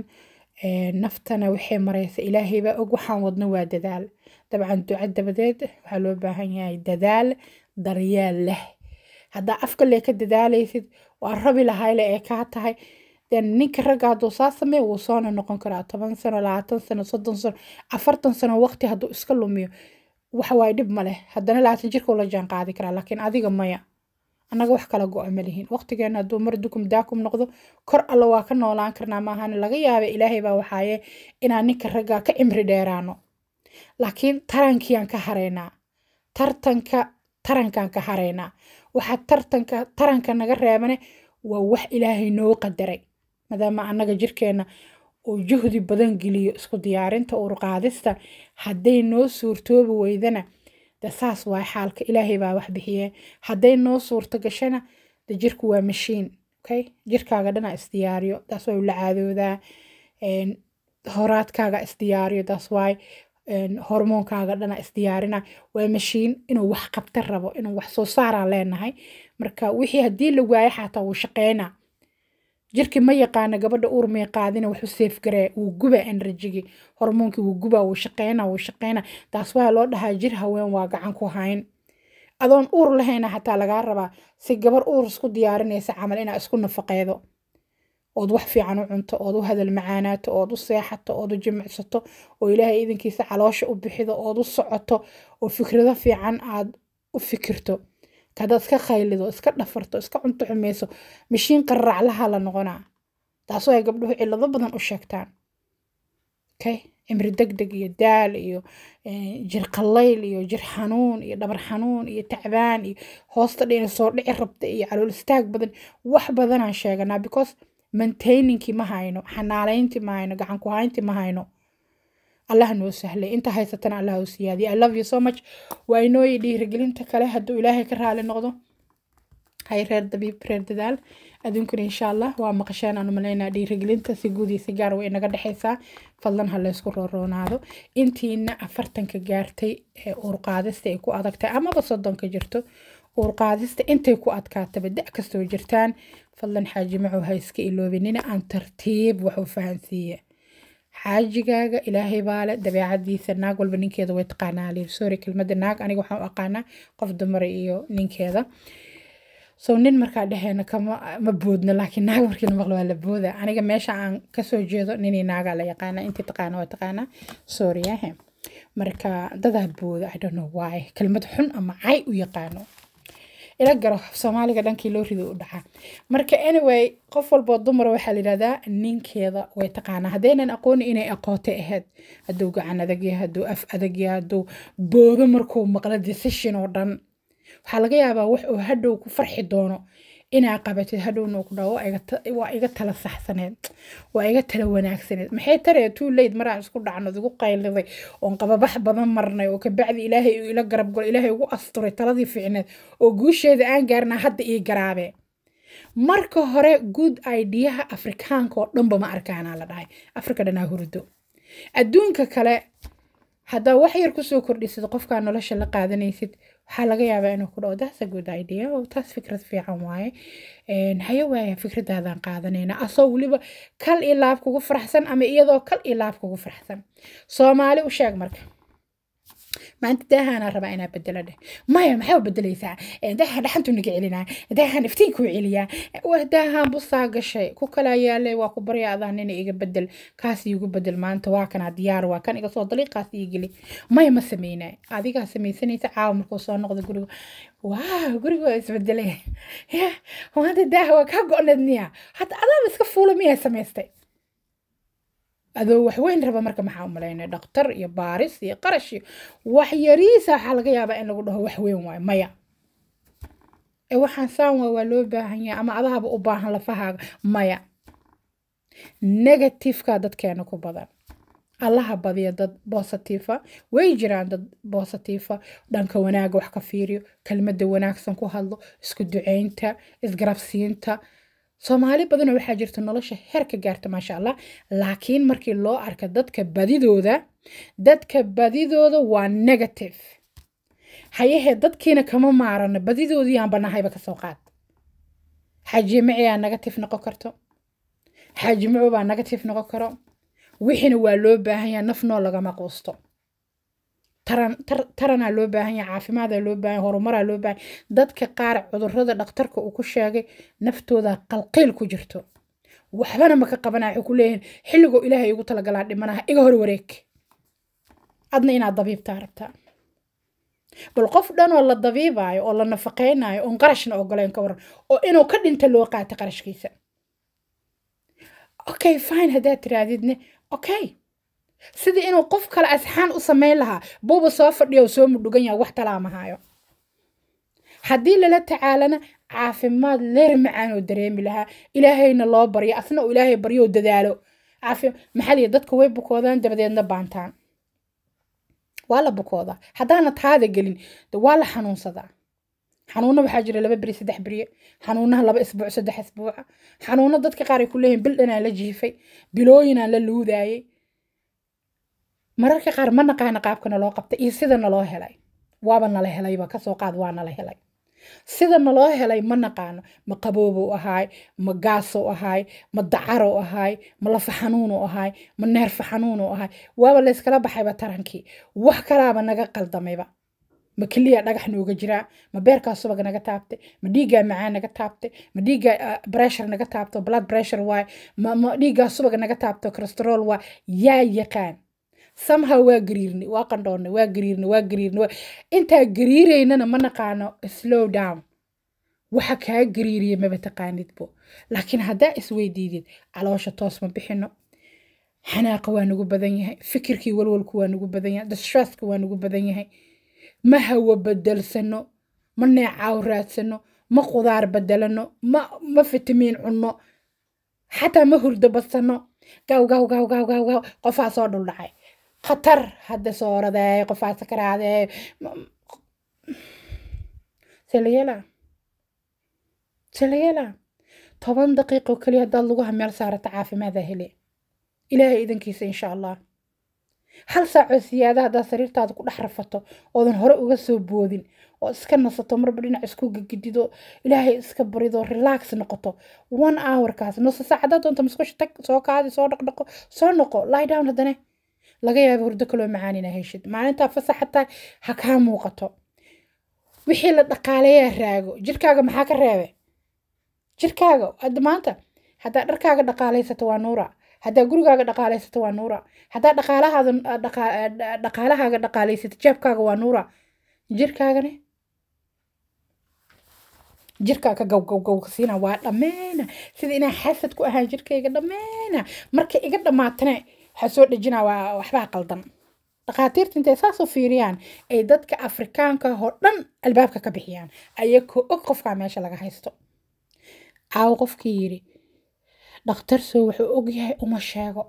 naftana waxay maraysa ilaahaybaa og waxaan wadno waa dadaal dabcan duca dabadeed waxaa loo baahan yahay dadaal daryaal leh haddaa afkale ka dadaalaysid waa rabi lahayle ee kaa tahay ninka ragga hadduu saa sameey wuu soona noqon karaa toban sano labaatan sano soddon sano afartan sano waqti hadduu iska lumiyo waxawaay dhib maleh haddana labaatan jirka ula jaan qaadi karaa laakiin adiga maya annaga wax kala go-a malihin waqtigeena hadduu mar dukum daakum noqdo kor alla waa ka noolaan karnaa maahan laga yaaba ilaahay baa waxaaye inaan ninka raggaa ka cimri dheeraano laakiin tarankiaan ka haraynaa tartanka tarankaan ka haraynaa waxaa tartanka taranka naga reebane waa wax ilaahay noo qadaray maadaama annaga jirkeena uu juhdi badan geliyo isku diyaarinta urqaadista hadday noo suurtoobi weydana de saas waa xaalka ilaahay baa wax bixiye hadday noo suurto gashana de jirku waa mashiin okay jirkaaga dhana isdiyaariyo taas waa la caadoodaa horaadkaaga isdiyaariyo taas waay hormoonkaaga dhana isdiyaarina waa mashiin inuu wax qabta rabo inuu wax soo saaraan leenahay marka wixii haddii la waayo xataa wuu shaqeyna jirkii ma yaqaana gabadha uur may qaadina wuxuu seef wuu guba enerjigii hormoonkii wuu guba wuu shaqeyna wuu shaqeyna taas waa loo dhahaa jir haween waa gacan ku hayn adoon uur lahayna xataa lagaa rabaa si gabar uur isku diyaarinaysa camal inaa isku nafaqeydo ood wax fiican u cunto ood u hadal macaanaato ood u seexato ood u jimicsato oo ilaahay iidankiisa caloosha u bixido ood u socoto oo fikrado fiican aad u fikirto hadaad iska khaylido iska dhafarto iska cunto xumeyso mashiin qarraaclaha la noqonaa taasoo ay gabdhuhu cillado badan u sheegtaan okay cimri deg deg iyo daal iyo eh, jirqallayl iyo jir xanuun iyo dhabar xanuun iyo tacbaan iyo hoosta dhina soo dhici rabta iyo calool istaag badan wax badanaan sheeganaa because mantayninkii ma hayno xanaanayntii ma hayno gacan ku hayntii ma hayno allah noo sahlay inta haysatana allah u siyaadiya i love you so much waa inooyi dhiirigelinta kale hadduu ilaahay ka raali noqdo hay reer dabiib reer dadaal adduunkana insha allah waa maqasheen aan umalaynaa dhiirigelinta si guud iyo si gaar way inaga dhexaysaa fadlan ha laysku rooroonaado intiina afartanka gaartay ee uurqaadista ay ku adagtahay amaba soddonka jirto uurqaadista intay ku adkaataba da' kastoo jirtaan fadlan xaaji macow ha iska iloobinnina aan tartiib wax u xaajigaaga ilaahay baale dabeecadiisa naag walba ninkeeda way taqaanaa liibsoori kelmadda naag aniga waxaan u aqaanaa qof dumara iyo ninkeeda so nin markaa dhexeena kama ma boodno laakiin naag markiina maqlo waa la booda aniga meesha aan kasoo jeedo ninii naagaa la yaqaana intii taqaana waa taqaanaa soori eh. marka dadaa booda i don't kelmad xun ama cay u yaqaano ila garo soomaaliga dhankii loo rido u dhaca marka anyway qof walboo dumara waxaa layidhahdaa ninkeeda way taqaanaa haddaynan aqooni inay aqoota ahayd hadduu gacan adagya hadduu af adagya hadduu boodo markuu maqlo decision oo dhan waxaa laga yaabaa wax uu hadhow ku farxi doono inaa qabatid hadhowna ku dhaho waa iga tala saxsaneed waa iga tala wanaagsaneed maxay taree too late maraan isku dhacno igu qayliday oon qababax badan marnay oo kabacdi ilaahay uu ila garab ilaahay ugu asturay taladii fiicneed oo guusheeda aan gaarnaa hadda ii garaabe marka hore guud idiyaha afrikaanka oo dhanba ma arkaanaa la dhahay afrika dhanaa hurdo adduunka kale haddaa wax yar kusoo kordhisid qofkaa nolosha la qaadanaysid waxaa laga yaabaa inuu ku dhaho that's a good idea oo oh, taas fikrad fiican waaye hayo waaya fikradaadan qaadanayna asoo weliba kal iyo laab kugu faraxsan ama iyadoo kal iyo laab kugu faraxsan soomaali u sheeg marka maanta daahaana rabaa inaa bedelo dheh maya maxaa bedelaysaa daaha dhaxantunaga celinaa daahan iftiinkuu celiyaa daahan busaa gashay ku kalaa yaalay waa ku barya adaa nina iga bedel kaas iigu bedel maanta waa kanaa diyaar waa kan iga soo daliiqaas ii geli maya ma sameynaa adigaa samaysanaysa caawa markuu soo noqda guriga waa guriga waa isbedelay maanta daaha waa kaa go-need miya hata adaaba iska fuula miyay samaystay adoo waxweyn raba marka maxaa u malayna dhakhtar iyo baaris iyo qarash iyo yariisa ah waxaa laga yaabaa in lagu dhaho waxweyn waayo maya ee waxaan saan waa waa loo baahan yahay ama adahaba u baahan lafahaaga maya negatifeka dadkeena ku badan allaha badiya dad bositifa way jiraan dad bositifa dhanka wanaaga wax ka fiiriyo kelmadda wanaagsan ku hadlo isku duceynta isgarabsiinta soomaali badana waxaa jirta nolosha heer ka gaarta maasha allah laakiin markii loo arka dadka badidooda dadka badidooda waa negative hayahee dadkiina kama maarana badidoodii aan banahayba kasoo qaad xaajimaciyaa negative noqon karto xaajimacobaa negative noqon karo wixiina waa loo baahanyaa nafnoo lagama quusto tarana loo baahan yahay loo baahanya horumaraa loo baahanya dadka qaar cudurada dhaktarka uu ku sheegay naftooda qalqiil ku jirto waxbana maka qabana waxay ku leeyihiin xilligoo ilaahay igu talagalaa dhimanaha iga hor wareeg adna inaad dabiibtaa rabtaa bal qof dhan oo la dabiibaayo oo la nafaqaynayo oon qarashna ogoleen ka waran oo inuu ka dhinta loo qaata qarashkiisa okay fine haddaad tiraadidne okay sida inuu qof kale asxaan u samayn lahaa buuba soo fadhiya soo mudhugan yaha wax talaamahayo haddii lala tacaalana caafimaad leer macaanoo dareemi lahaa ilaahayna loo baryo asna uu ilaahay baryo dadaalo maxaa dadka way bukoodaan dabadeedna baantaan waa la bukoodaa haddaana taada gelin waa la xanuunsadaa xanuunna waxaa jira laba beri saddex beriye xanuunaha laba isbuuc saddex isbuuca xanuuna dadka qaar ku leeyihin bil dhanaan la jiifay bilooyinaan la luudaayay mararka qaar ma naqaana qaabkana loo qabtay iyo sida naloo helay waaba nala helayba kasoo qaad waa nala helay sida naloo helay ma naqaano ma qaboobow ahaay ma gaasow ahaay ma dacarow ahaay ma lafa xanuunow ahaay ma neerfa xanuunow ahaay waaba layskala baxayba tarankii wax kalaaba naga qaldamayba ma keliya dhagax nooga jiraa ma beerkaa subaga naga taabtay ma dhiiggaa macaan naga taabtay ma dhiiggaa bressure ah, naga taabto blood pressure waay ma dhiiggaa subaga naga taabto cholesterol waay yaa yaqaan somehow waa gariirnay waa qandhoonnay waa gariirnay waa gariirnay intaa gariiraynana ma naqaano slow down waxa kaa gariiriya maba taqaanidbo laakiin haddaa isweydiidid caloosha toos ma bixino xanaaqa waa nagu badan yahay fikirkii walwalku waa nagu badan yahay distrasska waa nagu badan yahay ma hawo bedelsano ma neecaaw raadsano ma qudaar bedelano ma ma fitamiin cunno xataa ma hurdo badsano gaw gaw gaw gaw gaw gaw qofaa soo dhuldhacay khatar hadda sooraday qofaa sakaraaday selayela selayela toban daqiiqo keliya haddaad lugaha meel saarata caafimaada hele ilaahay idankiisa insha allah hal saacoo siyaada haddaad sariirtaada ku dhex rafato oodan hore uga soo boodin oo iska nasato marba dhinac isku gedido ilaahay iska barido relax noqoto one hourkaas nusa saacadaad doonta masqusha tag soo kaadi soo dhaqdhaqo soo noqo lie down haddane laga yaaba hurdo kaloo macaan inaa heshid maalintaa fasax hataa ha kaa muuqato wixii la dhaqaaleeyaa raago jirkaaga maxaa ka reebe jirkaaga hadda maanta haddaa dharkaaga dhaqaalaysato waa nuura haddaa gurigaaga dhaqaalaysato waa nuura haddaa dhaqaalahaada dhaqaalahaaga dhaqaalaysato jeebkaaga waa nuura jirkaagane jirkaaga gowgowgowga siina waa dhammeena sida inaa xasad ku ahaan jirkayga dhammeena marka iga dhammaatane waxaa soo dhejina waa waxbaa qaldan dhakhaatiirta intay saas fiiriyaan ay dadka afrikaanka oo dhan albaabka ka bixiyaan ayakoo og qofkaa meesha laga haysto caawo qofkii yidhi dhakhtarso wuxuu ogyahay uma sheego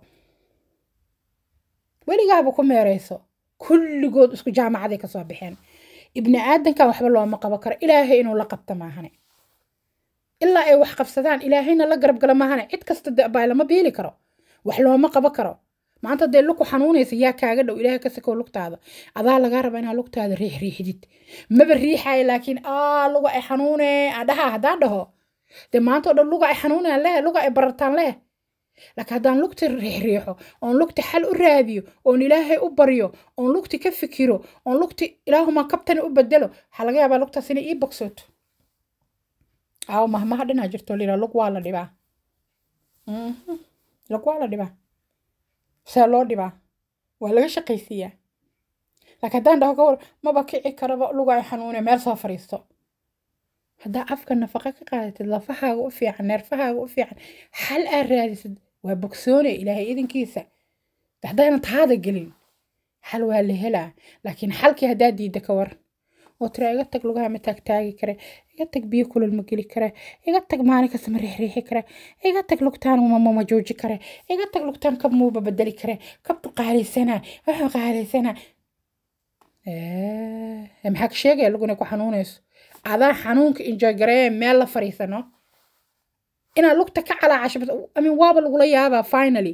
weligaaba ku meerayso kulligood isku jaamacaday kasoo baxeen ibni aadanka waxba looma qabo karo ilaahay inuu la qabto maahane ilaa ay wax qabsadaan ilaahayna la garab maahane cid kasta dabaay lama biili karo wax looma qabo karo maanta dee luku xanuunaysa yaa kaaga dhow ilaah ka lugtaada adaa lagaa raba inaa lugtaada riix maba riixaaya laakiin aa luga ay xanuune adhaha hadaa dhaho dee maanta o dhan luga ay xanuunaan leh luga ay barartaan leh laakiin haddaan lugta riixriixo oon lugta xal u raadiyo oon ilaahay u baryo oon lugti ka fikiro oon lugti ilaahumaa kabtani u bedelo waxaa laga yaabaa lugtaas inay ii bogsooto aawo mahmaha dhinaa jirto lira lug waa la dhibaa mhm. lug waa la dhibaa saa loo dhibaa waa laga shaqaysiiyaa laakiin haddaan dhaho gawar maba kici karaba luga xanuune meel soo fadhiisto haddaa afka nafaqa ka qaadatid lafahaaga u fiican neerfahaaga u fiican xal aad raadisid waa bogsoone ilaahay idinkiisa haddayna taada gelin xal waa la helaa laakiin xalkii haddaa diida ka war oo tira iga tag lugaha ma taagtaagi kare iga tag biyo kulul ma geli kare iga tag maalin kasta ma riixriixi kare iga tag lugtaan mamama jooji kare iga tag lugtaan kab muuba bedeli kare kabtu qaaliysana wuxuu qaaliysana maxaa ka sheegaya luguna ku xanuunayso adaa xanuunka enjoy meel la fariisano inaad lugta ka calaacash amin waaba lagula yaabaa finally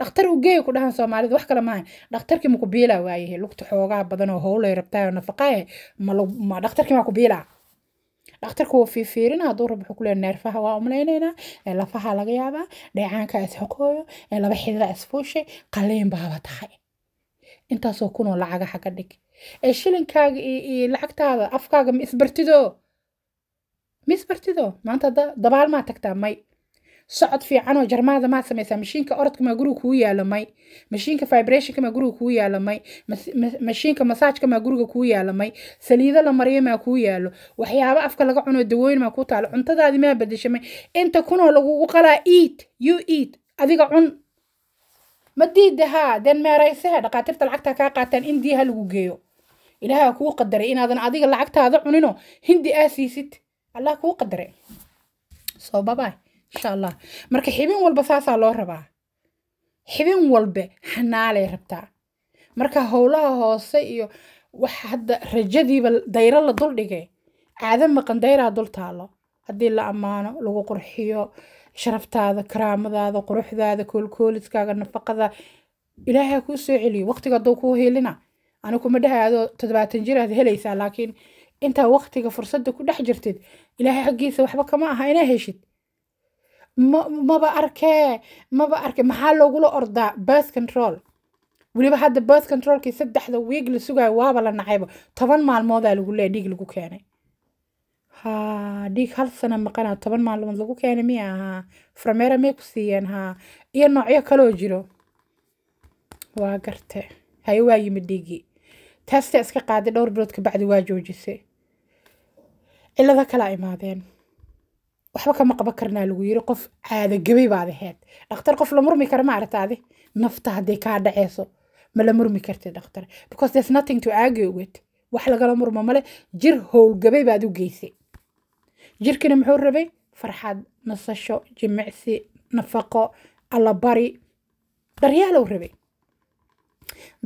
dhakhtar u geeya ku dhahan soomaalida wax kale maaha dhakhtarkii ma ku biilaa waayahe lugta xoogaa badan oo howlay rabtaa oo nafaqaaye ma dhakhtarkii maa ku biilaa dhakhtarku waa fiifiirina hadduu rabo wuxuu ku leeyahay neerfaha waa umlaynaynaa lafaha laga yaabaa dheecaanka is xokooyo laba xidida isfuushay qaliin baaba tahay intaasoo kunoo lacaga xaga dhig ee shilinkaaga iyo lacagtaada afkaaga ma isbartido ma isbartido maanta dabaalmaa tagtaa may socod fiicanoo jarmaada maad samaysaa mashiinka orodka maa guriga kuu yaalamay mashiinka vibrationka maa guriga kuu yaalamay mashiinka masaajka maa guriga kuu yaalamay saliido la mariya maa kuu yaalo waxyaabo afka laga cunoo dawooyin maa ku taalo cuntadaadi maa bedeshamay inta kunoo lagugu qalaa eat you eat adiga cun ma diida haa deen meeraysaha lacagtaa kaa qaataan indii ha lagu geeyo ilaaha kuu qadaray inaadan adiga lacagtaada cunino hindi aa siisid allah kuu qadaray so babaay insha allah marka xibin walba saasaa loo rabaa xibin walbe xanaalay rabtaa marka howlaha hoose iyo wax hadda rajadiiba dayro la dul dhigay caada maqan dayraa dul taalo haddii la ammaano lagu qurxiyo sharaftaada karaamadaada quruxdaada koolkooliskaaga nafaqada ilaahaa kuu soo celiyo waqtiga hadduu kuu hiilina ani kuma dhaha toddobaatan jir helaysaa laakiin intaa waqtiga fursadda ku dhex jirtid ilaahay xaggiisa waxba kama aha inaa heshid maba arkee maba arke maxaa logula ordaa birth control weliba hadda birth controlkii saddexda wiig la sugaayo waaba la nacayba toban maalmoodaa lagu leeya dhiig lagu keenay haa dhiig hal sana maqanaa toban maalmood lagu keenay miya ahaa frameera may ku siiyeen haa iyo noocyo kaloo jiro waa garte haye waa yimid dhiiggii taastaa iska qaaday dhowr bilood kabacdi waa joojisay cilado kalaa imaadeen waxba kama qaban karnaa lagu yiri qof caadagabay baad ahayd dhaktar qof la murmi kara ma aragta adi nafta hadday kaa dhaceyso ma la murmi kartid dhaktar because there's nothing to argue with wax lagala murmo male jir howl howlgabay baad u geysay jirkina muxuu rabay farxad nasasho jimicsi nafaqo allabari daryaalow rabay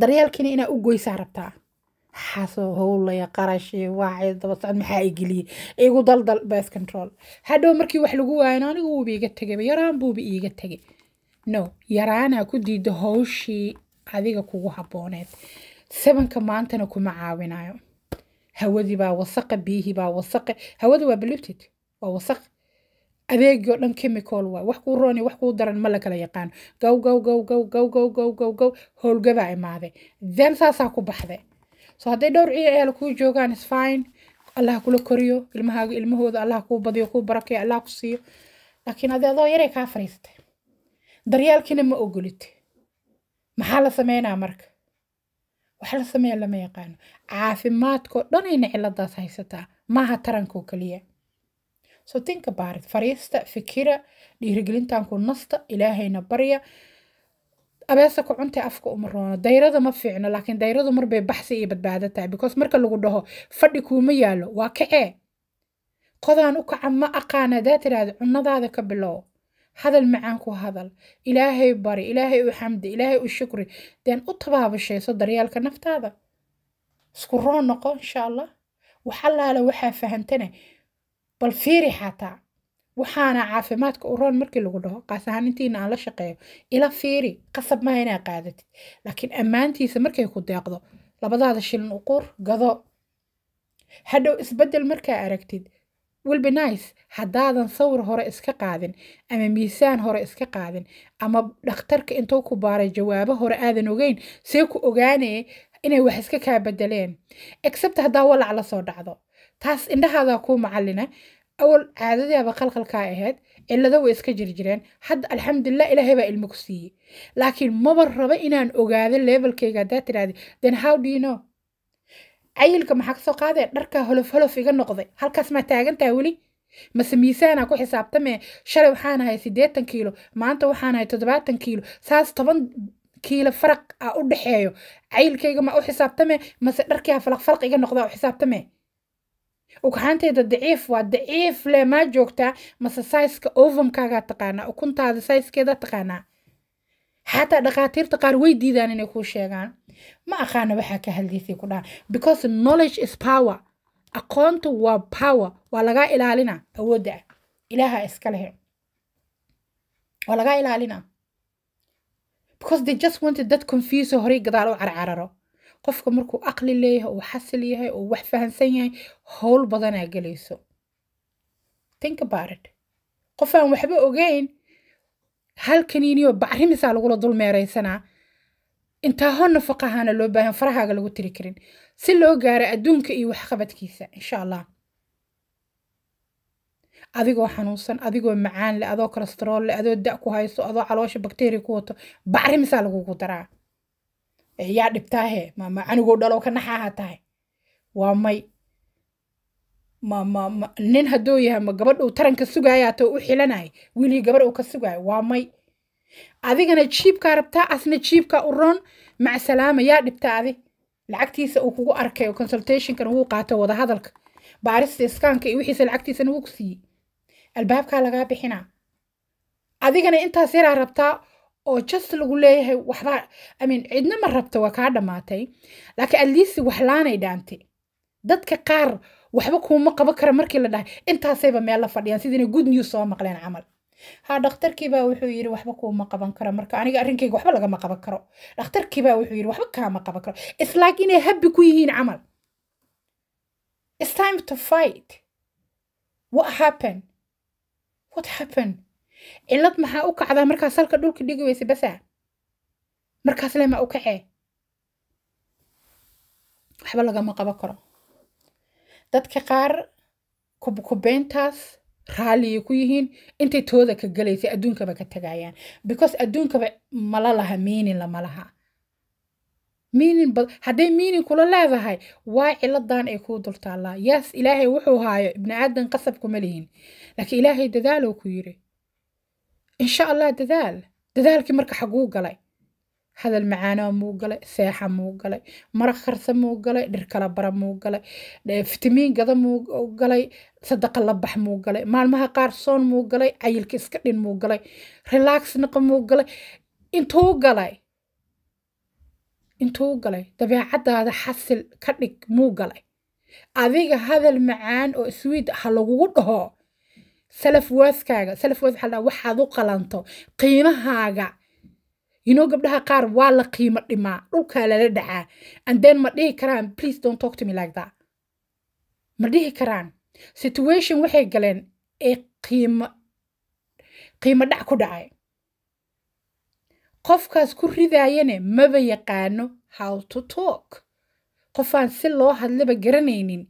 daryaalkiina inaa u goysaa rabtaa xaasoo howlaya qarashii waacay daba socod maxaa i geliyey igu daldal bas control hadhow markii wax lagu waayano anigu wuuba iga tegayba yaraan buuba iiga tegay no yaraanaa ku diida howshii adiga kugu habbooneed sabanka maantana kuma caawinayo hawadii baa wasaqa biyihii baa wasaqa hawada waa polluted waa wasaq adeegoo dhan chemical waay wax kuu rooni wax kuu daran ma kala yaqaano gow gow gow gow gow gow gow gow howlgabaa imaaday then saasaa ku baxday so hadday dhowr ciyo eela kuu joogaan isfine allah kula koriyo ilmahaaga ilmahooda allah kuu badiyo kuu barakeeyo allah ku siiyo laakiin adi adoo kaa fariistay daryeelkiina ma ogolite maxaa la sameynaa marka waxa la sameeya lama yaqaano caafimaadkoo dhanayna ciladaas haysataa maaha tarankoo keliya so tinka baarid fariista fikira dhiirigelintanku nasta ilaahayna barya abeesa ku cuntay afka uma roono dayrada ma fiicno laakiin dayradu marbay baxsi iyo badbaado tahay because marka lagu dhaho fadhi kuuma yaalo waa kacee qodaan u kaca ma aqaan daa tiraahda cunnadaada ka bilow hadal macaanku hadal ilaahay bari ilaahay u xamdi ilaahay u shukri deen u tabaabashayso daryaalka naftaada isku roon noqo insha allah wax allaale waxaa fahantane bal fiiri xataa waxaana caafimaadka u roon markii lagu dhaho qaasahanintiina aan la shaqeeyo ila fiiri qasab maha inaa qaadatid laakiin ammaantiisa markay ku deeqdo labadaada shilin uqur gado hadhow isbedel markaa aragtid wilbe nice haddaadan sawir hore iska qaadin ama miisaan hore iska qaadin ama dhakhtarka intuu ku baaray jawaabo hore aadan ogeyn see ku ogaanee inay wax iska kaa bedeleen except haddaa walac la soo dhacdo taas indhahaadaa kuu macalina awal caadadeeba qalqalkaa ahayd cilado way iska jirjireen hadda alxamdulilah ilaahay baa ilmo ku siiyey laakiin maba raba inaan ogaado levelkayga haddaad tidhahdi then how do you know cayilka maxaa ka qaadee dharkaa holof holof iga noqday halkaas maa taagantaha weli mase miisaanaa ku xisaabtamee shalay waxaan ahay siddeetan kiilo maanta waxaan ahay toddobaatan kiilo saas toban kiilo faraq ah u dhexeeyo cayilkayga ma u xisaabtamee mase dharkii ha iga noqdaa u xisaabtamee ugxaanteeda daciif waa daciif le maa joogtaa mase sayska ovamkaagaa taqaanaa ukuntaada sayskeeda taqaanaa xataa dhakhaatiirta qaar way diidaan inay kuu sheegaan ma aqaana waxaa ka hadliisay ku dhahan because knowledge is power aqoonta waa power waa lagaa ilaalina awoodda ah ilaaha iska lehe waa lagaa ilaalina because they just wanted dad confuse horey gadaal u carcararo qofka markuu aqli leeyahay uu xasil yahay uu wax fahansan yahay howl badanaa gelayso qof aan waxba ogeyn hal kaniiniyo bacrimisaa lagula dul meeraysanaa intaa hor nafaqa ahaana loo baahan farahaaga lagu tiri karin si loo gaaro adduunka iyo waxqabadkiisa insha allah adigoo xanuunsan adigoo macaan leh adoo kolestarool leh adoo da' ku hayso adoo caloosha bakteria ku wato bacrimisaa lagugu daraa Eh, yaa dhibtaahe mama canigow dhalow ka naxaaha tahay waa may nin hadduu yahay ma gabadh taranka sugaayaato u xilanay wiilii gabadh uu ka sugaayo waa may adigana jiibkaa rabtaa asna jiibka u roon macsalaama yaa dhibta adi lacagtiisa uu kugu arkayo consultationkana wuu qaato wadahadalka baarista iskaanka iyo wixiisa lacagtiisana wuu ku siiyey albaabkaa lagaa bixinaa adigana intaas yaraa rabtaa oo just lagu leeyahay waxbaa I mean cidna ma rabta waa kaa dhammaatay laakiin adliisi waxlaanay dhaantay dadka qaar waxba kuuma qaba kara markii la dhahay intaasayba meel la fadhiyaan sidina good news soo maqleen camal ها dhakhtarkiibaa wuxuu yidhi waxba kuuma qaban karo marka aniga arrinkayga waxba lagama qaban karo dhakhtarkiibaa wuxuu yidhi waxba kaama qaban karo it's inay habbi ku yihiin camal it's time to fight what happened what happened cilad maxaa u kacdaa markaas halka dhulka dhigi weysa basaa markaas le maa u kacee waxba lagama qaban karo dadka qaar kubkubeyntaas raalliyay ku yihiin intay tooda ka gelaysay adduunkaba ka tagayaan because adduunkaba mala laha miininla ma laha miinin hadday miinin kula leedahay waa ciladan ay kuu dultaallaa yaas ilaahay wuxuu haayo ibni aadan qasab kuma lihin laakiin ilaahay dadaalow ku yiri إن شاء الله دذال دذالكي مركا حقو قلي هذا المعانا مو قلي سياحة مو قلي مرق خرسة مو قلي دركلا برا مو قلي فتمين قضا مو قلي صدق اللبح مو قلي مالمها قارصون مو قلي عيلكي سكرين مو قلي ريلاكس نقم مو قلي انتو قلي intuu galay dabeecadaada xasil ka dhig muu galay adiga hadal macaan oo swiid ha lagugu dhaho selafworthkaaga selafworth waxaa dhaa waxaad u qalanto qiimahaaga yinoo gabdhaha qaar waa la qiimo dhimaa dhulkaa lala dhacaa and then ma dhihi karaan please don't talk to me like that ma dhihi karaan situation waxay galeen ee qiimo qiimo dhac ku dhacay qofkaas ku ridaayane maba yaqaano how to talk qofaan si loo hadlaba garanaynin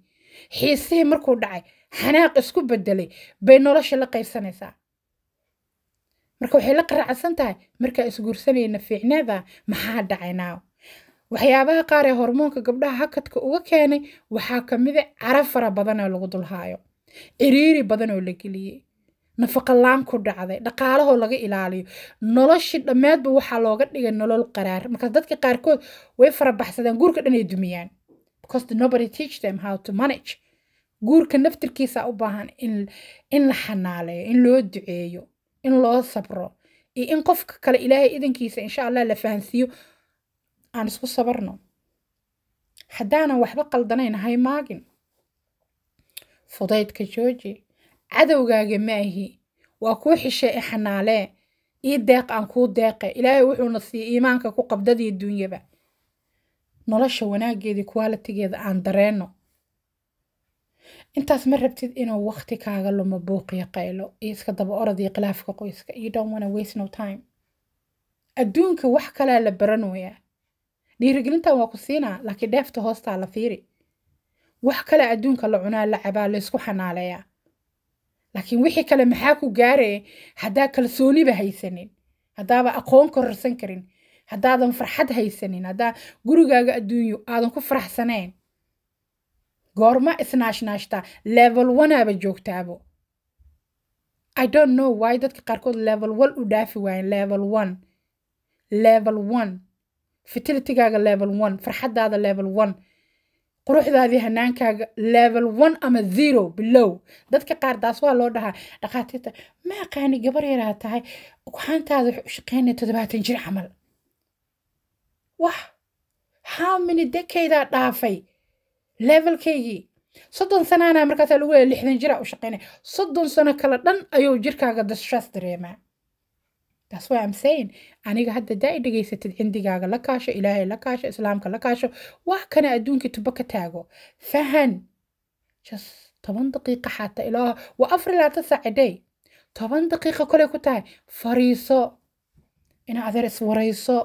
xiisihii markuu dhacay xanaaq isku bedelay bay nolosha la qaybsanaysaa marka waxay la qaraacsan tahay markaa isguursanayna fiicneeda maxaa dhacaynaa waxyaabaha qaar ee hormoonka gabdhaha hakadka uga keenay waxaa kamida ah cara fara badan oo lagu dulhaayo ciriiri badan oo la geliyey nafaqalaan ku dhacday dhaqaalahoo laga ilaaliyo noloshi dhammeedba waxaa looga dhigay nolol qaraar markaas dadka qaarkood way farabaxsadaan guurka dhan dumiyaan because nobody teach them how to manage guurka naftirkiisa u baahan in la xanaaleeyo in loo duceeyo in loo sabro iyo in qofka kale ilaahay idankiisa insha allah la fahansiiyo aan isku sabarno haddaanan waxba qaldanayn hay maagin fudaydka jooji cadowgaaga maahi waa kuu xishee e xanaalee ii deeq aan kuu deeqe ilaahay wuxuuna siiye iimaanka ku qabdadii dunyaba nolosha wanaaggeedii kuwaalatigeeda aan dareenno intaas ma rabtid inuu waqti kaaga lumo buuqiyo qaylo iyo iska daba orod iyo khilaafka qoyska you don't wanna waste no time adduunka wax kalaa la baranayaa dhiirigelintan waa ku siinaa laakiin dheefta hoostaa la fiiri wax kale adduunka la cunaa la cabaa laysku isku xanaaleeyaa laakiin wixii kale maxaa ku gaaraya haddaa kalsooniba haysanin haddaaba aqoon kororsan karin haddaadan farxad haysanin haddaa gurigaaga adduunyo aadan ku faraxsanayn goorma isnaashnaashtaa level oneaba joogtaabo i don't know why dadka qaarkood level one u dhaafi waayen level one level one fatilitigaaga level one farxaddaada level one quruxdaadii hanaankaaga level one ama zero bilow dadka qaar daas waa loo dhahaa dhakhaatiirta ma aqaani gabar yaraa tahay waxaantaada wuxuu u shaqeynaya toddobaatan jir camal wah how many decadaa dhaafay levelkaygii soddon sanaana markaasa lagu leeya lixdan jira u shaqaynaya soddon sano kale dhan ayuu jirkaaga dashaas dareemaa taas waa amsayin aniga hadda daa dhegaysatid cindigaaga la kaasho ilaahay la kaasho islaamka la kaasho wax kana adduunkii tuba ka taago fahan just toban daqiiqa xataa ilaaha waa afar laata saaciday toban daqiiqa kole ku tahay fariiso inaad adeer iswarayso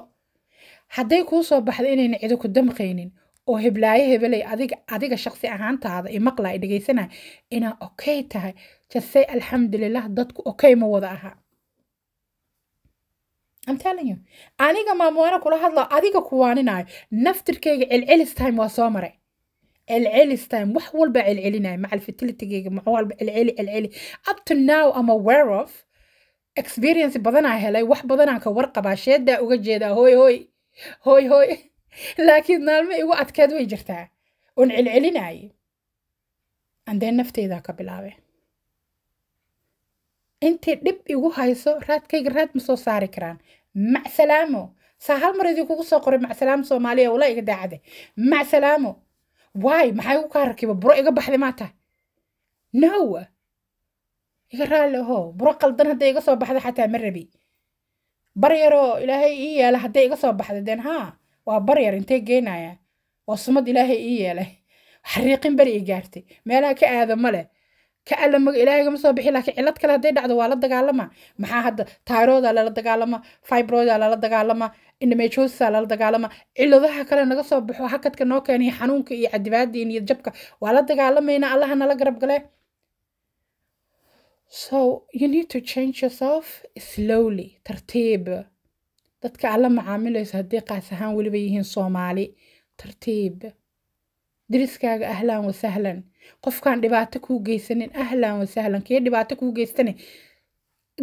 hadday kuu soo baxda inayna cido ku damqaynin oo heblaayo hebelay adiga adiga shaqsi ahaantaada ee maqlaa ee dhegaysana inaa okay tahay jasey alxamdulilah dadku okay ma wada aha amtaalanyo aniga maamuwaana kula hadlao adiga kuwaaninayo naftirkayga celcelis time waa soo maray celcelis time wax walba celcelinayo macal fatilitigayga wax walba celceli celceli up to now am aware of experience badanaa helay wax badanaan ka warqabaa sheedaa uga jeedaa hooy hooy hooy hooy laakiin maalmo igu adkeed way jirtaa oon celcelinaaye andee nafteydaa ka bilaabe intay dhib igu hayso raadkayga raad ma soo saari karaan macsalaamo saa hal mar idinkugu soo qoray macsalaamo soomaaliya walaa iga daacade macsalaamo waay maxaa igu kaa rakiba buro iga baxday maata tahay iga raalli ahoo buro qaldan hadday iga soo baxda xataa ma rabi bar yaroo ilaahay ii yaala hadday iga soo baxda den haa waa baryar intee geenaya waa sumad ilaahay ii yeelay xariiqin beri i gaartay meelaha ka aada ma leh ka alla maga ilaahay gama soo bixi laakiin cillad kale hadday dhacdo waa la dagaalama maxaa hadda tayrooda lala dagaalama fibroida lala dagaalama indhamejoosa lala dagaalama cilladaha kale naga soo baxo hakadka noo keenaya xanuunka iyo cadibaada niyad jabka waa la dagaalamayna allaha nala garab gale so you need to change yourself slowly tartiib dadka aad macaamilayso haddii qaas ahaan weliba yihiin soomaali tartiib deriskaaga ahlan wasahlan qofkaan dhibaato kuu geysanin ahlan wasahlan kee dhibaato kuu geystane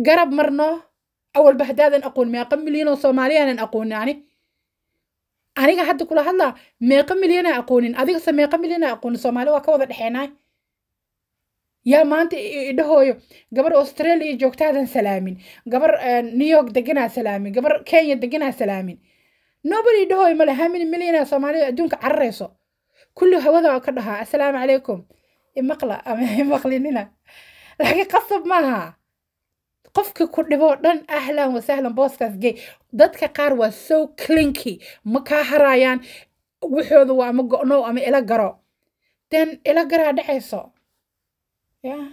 garab marno awalba haddaadan aqoon meeqa milyanoo soomaaliyaanan aqoonin ani aniga hadda kula hadlaa meeqa milyanaa aqoonin adigase meeqa milyanaa aqoonin soomaali waa ka wada dhexeenaay yaa maanta idhahooyo gabar australia joogtaadan salaamin gabar eh, new york deganaa salaamin gabar kenya deganaa salaamin nobody idhahooyo male hamini milyana soomaalida adduunka cararayso kulli hawada oo ka dhahaa assalaamu calaykum imaqla ama imaqlinina laakiin qasab maaha qofki ku dhiboo dhan ahlan wasahlan booskaas gey dadka qaar waa so clinky ma kaa haraayaan waxooda waa ama go'now ama ila garo den ila garaa dhacayso yeah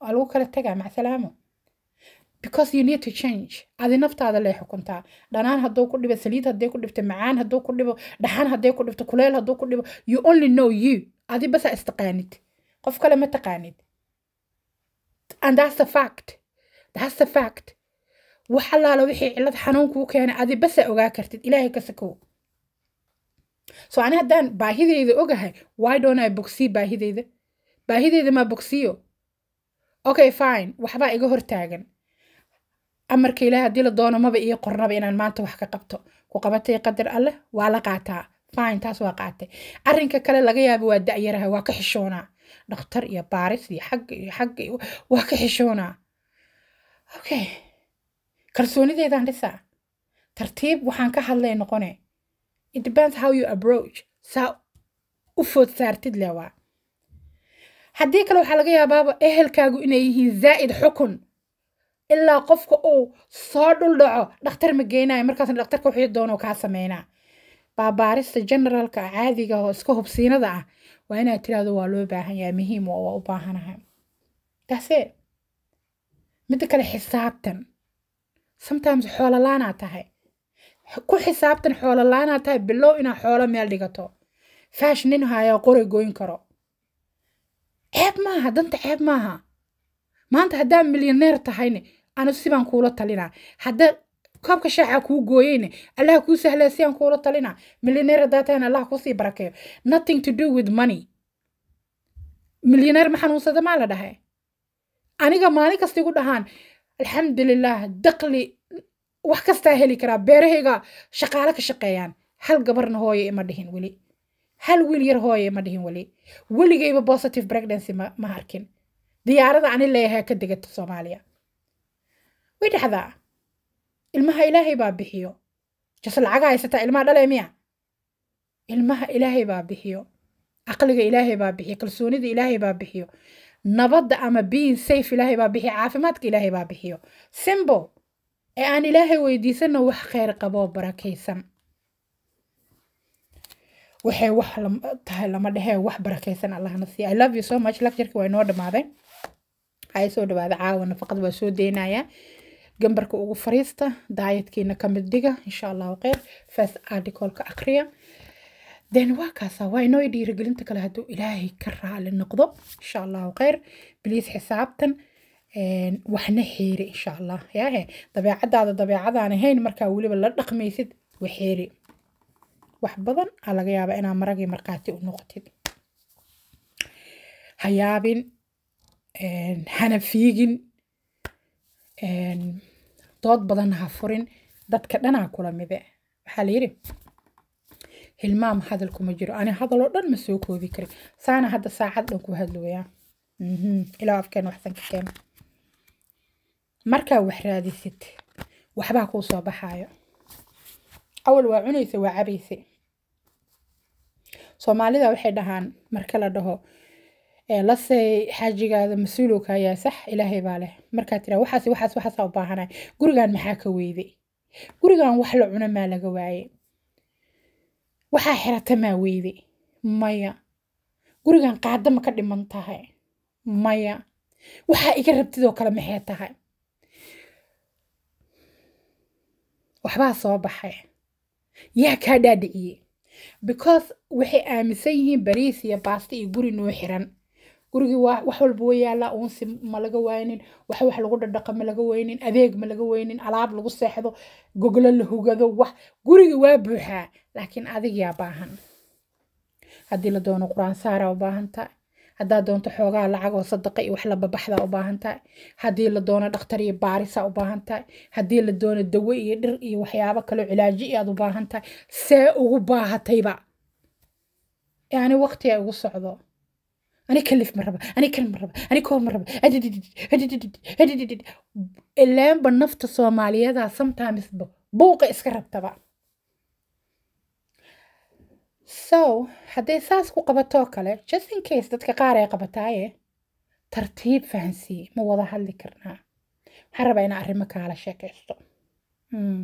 waa lagu kala tagaa macsalaamo because you need to change adi naftaada lee xukuntaa dhanaan hadduu ku dhibo saliid haddee ku dhibto macaan hadduu ku dhibo dhaxan haddee ku dhibto kuleel hadduu ku dhibo you only know you adi basa istaqaanid qof kale ma taqaanid and that's the fact that's the fact wax allaala wixii cillad xanuun kuu keenay adi basa ogaa kartid ilaahay ka sakow so ani haddaan baahideyda ogahay why don't i bogsii baahideyda baahideeda maa bogsiyo okay fine waxbaa iga hortaagan amarka ilaah haddii la doono maba iyo qornaba inaan maanta wax ka qabto ku qabatay qadar alleh waa la qaataa fine taas waa qaatay arrinka kale laga yaaba waa da'yaraha waa ka xishoonaa dhakhtar iyo baaris iyo xag iyo xag waa ka xishoonaa okay kalsoonideedaan dhisaa tartiib waxaan ka hadlay noqone it depends how you approach saa u food saartid lewaa haddii kale waxaa laga yaabaaba ehelkaagu inay yihiin zaa'id xukun ilaa qofka uu soo dhuldhaco dhakhtar ma geynayo markaasna dhakhtarka wixii doono kaa sameynaa baabaarista generalka caadiga ah oo iska hubsiinada ah waa inaad tiraahdo waa loo baahan yahay muhiim oo ah, waa u baahanahay taase midda kale xisaabtan sometimes xoololaanaa tahay ku xisaabtan xoololaanaa tahay bilow inaad xoolo meel dhigato faash nin hayaa qori goyn karo ceeb maaha danta ceeb maaha maanta haddaa milyaneer tahayne anu sibaan kuula talinaa hadda koobka shaaxa kuu gooyeyne allah kuu sahlaa siyaan kuula talinaa milyaneer haddaa tahayne allah kusii barakeeyo nothing to do with money milyaneer ma xanuunsada maa la dhahay aniga maalin kasta igu dhahaan alxamdulilaah daqli wax kastaa heli karaa beerahayga shaqaale ka shaqeeyaan hal gabarna hooye ima dhihin weli hal wiil yar hooye ma dhihin weli weligayba positive pregnancy ma arkin diyaarada ani leeyahay ka degata soomaaliya way dhacdaa ilmaha ilaahay baa bixiyo jas lacaga haysataa ilmaha dhale miya ilmaha ilaahay baa bixiyo caqliga ilaahay baa bixiyo kalsoonida ilaahay baa bixiyo nabadda ama being safe ilaahay baa bixiyo caafimaadka ilaahay baa bixiyo simbo ee aan ilaahay weydiisano wax kheyr qaboo barakaysan waxay wax tahay lama dhehee wax barakaysan allahna siiya i love you so much lafjarkii waa inoo dhamaaday waxaa soo dhawaada caawa nafaqad waa soo deynayaa gambarka ugu fariista daayadkiina kamid dhiga insha allahu kheyr first articleka akriya then waa kaasa waa inoo dhiirigelinta kale hadduu ilaahay ka raali noqdo insha allahu kheyr bliis xisaabtan waxna xeeri insha allah yaahe eh, dabeecadaada dabeecadaan ahayn markaa weliba la dhaqmaysid waxeeri wax badan aa laga yaaba inaa maragii markhaati u noqotid ha yaabin hana fiigin dood badanna ha furin dadka dhanaa kula mibe waxaa la yidhi hilmaam hadal kuma jiro ani hadaloo dhan ma soo koobi karin saana hadda saacad dhan ku hadlooyaa mhm, ilaa afkeena waxsan ka keena markaa wax raadisid waxbaa kuu soo baxaayo awal waa cunaysa waa cabaysa soomaalida waxay dhahaan marka la dhaho lasey xaajigaada mas-uuloo kaayaa sax ilaahay baa leh markaa tiraa waxaas waxaas waxaasaa u baahanay gurigan maxaa ka weyday gurigan wax la cuno maa laga waayay waxaa xirata maa weyday maya gurigan qaada ma ka dhiman tahay maya waxaa iga rabtidoo kale maxay tahay waxbaa soo baxay yaa kaa dhaadhiciye because waxay aaminsan yihiin bariis iyo baasta iyo guri noo xiran gurigii wax walba wa yaala uunsi ma laga waynin wax wax lagu dhadhaqa ma laga waynin adeeg ma laga waynin alaab lagu seexdo goglo la hugado wax gurigi waa buuxaa laakiin adigyaa baahan haddii la doono qur-aan saaraa u baahanta haddaa doonto xoogaa lacagoo sadaqa iyo wax lababaxdaa u baahan haddii la doono dhakhtar iyo baarisaa u baahan haddii la doono dawo iyo dhir iyo waxyaabo kaloo cilaaji i aad u baahantahay see ugu baahatayba yani waqtiga ugu socdo ani kalif ma raba ani kal ma raba ani koo ma raba ileenba nafta soomaaliyada sometimes buuqa iska rabtaba so hadday saas ku qabatoo kale just in case dadka qaar ay qabataaye tartiib fahansi ma wada hadli karnaa waxaan rabaa inaa arrimo kaala sheekaysto hmm.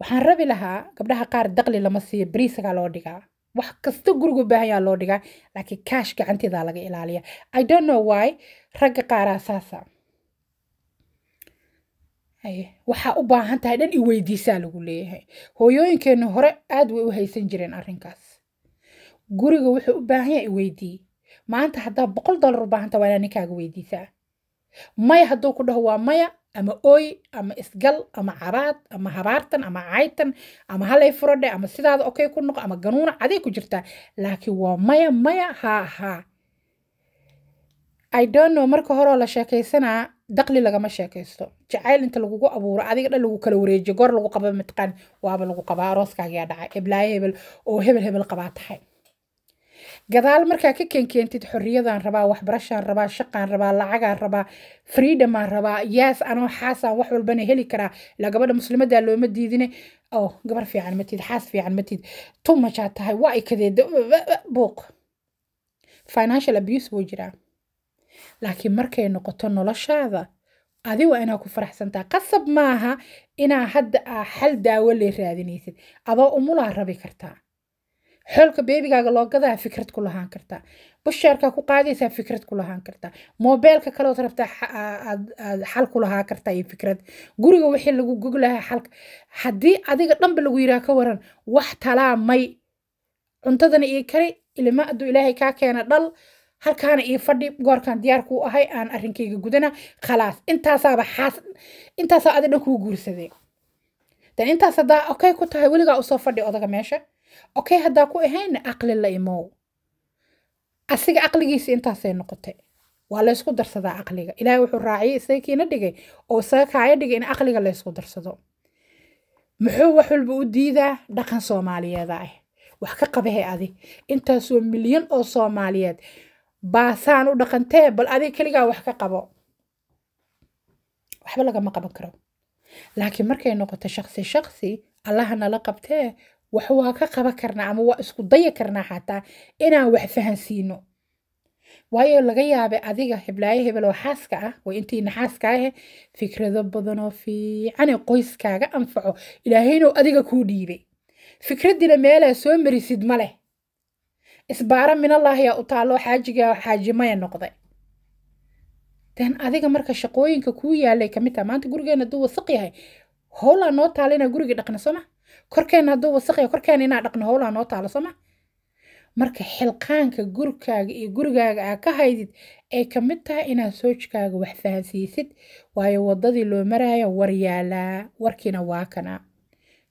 waxaan rabi lahaa gabdhaha qaar daqli lama siiyo bariisagaa loo dhigaa wax kasta gurigu baahanyaa loo dhigaa laakiin kaash gacanteedaa laga ilaaliya i don't know why ragga qaaraa saasa waxaa u baahan tahay dhan i weydiisaa lagu leeyahay hooyooyinkeenna hore aad way u haysan jireen arrinkaas guriga wuxuu u baahan yahay iweydii maanta haddaa boqol dollar u baahanta waa inaa ninkaaga weydiisaa maya hadduu ku dhaho waa maya ama ooy ama isgal ama cabaad ama habaartan ama caytan ama halay furadhe ama sidaada okey ku noqo ama ganuuna caday ku jirtaa laakiin waa maya maya haa haa idonno marka horeo la sheekaysanaa daqli lagama sheekaysto jacayl inta lagugu abuuro adiga dhan lagu kala wareejiyo goor lagu qaba mataqaan waaba lagu qabaa arooskaagiyaa dhacay eblaayo hebel oo hebel hebel qabaa tahay gadaal markaa ka keenkeentid xorriyadan rabaa waxbarashaan rabaa shaqaan rabaa lacagaan rabaa freedomaan rabaa yaas anoo xaasaan wax walbana heli karaa ilaa gabadha muslimadaa looma diidine oo oh, gabar fiican matid xaas fiican matid tumajaa tahay waa ay buuq financial abuse buu jiraa laakiin markay noqoto noloshaada adi waa inaa ku faraxsantaa qasab maaha inaa hadda aa xal daawo lee raadinaysid adoo umulaa rabi kartaa xoolka beebigaaga loogadaa fikrad ku lahaan kartaa busheerkaa ku qaadaysaa fikrad ku lahaan kartaa moobeelka kaleood rabtaa aad xal ku lahaan kartaa iyo fikrad guriga wixii lagu goglahaa xalka haddii adiga dhanba lagu yiraa ka waran wax talaa may cuntadana iyo kari ilma hadduu ilaahay kaa keena dhal halkaana io fadhi goorkan diyaarkuu ahay aan arinkayga gudana khalaas intaasaaba xaas intaasaa adi dhan kuu guursaday dan intaas haddaa okay ku tahay weligaa usoo fadhi odaga meesha okay haddaa ku ahayna aqli la imow asiga aqligiisa intaasay noqotay waa laysku darsadaa aqliga ilaahay wuxuu raaciyay isaga kiina dhigay oo isaga kaaya dhigay in aqliga laysku darsado muxuu wax walba u diidaa dhaqan soomaaliyeeda ah wax ka qabahay adi intaasoo milyan oo soomaaliyeed baasaan u dhaqantee bal adiga keligaa wax ka qabo waxba lagama qaban karo laakiin markay noqoto shaksi shaksi allaha nala qabtee wax waa ka qaban karnaa ama waa isku daya karnaa xataa inaan wax fahansiino waayo laga yaabay adiga hiblaayo hebel oo xaaska ah way intiina xaaskaahe fikrado badanoo fiican qoyskaaga anfaco ilaahaynou adiga kuu dhiibay fikradina meelaa soo marisid ma leh isbaara minallaahiyaa u taalo xaajiga xaajimaya noqday den adiga marka shaqooyinka kuu yaalay kamid taha maanta gurigeena hadduu wasaq yahay howlaa noo taala inaa gurigii dhaqna sooma korkeenna hadduu wasaq yahay korkeena inaa dhaqna howlaa noo taala sooma marka xilqaanka gurkaaga iyo gurigaaga aa ka haydid ay kamid tahay inaad soojkaaga wax fahansiisid waayo waddadii loo maraayo war yaalaa warkiina waa kana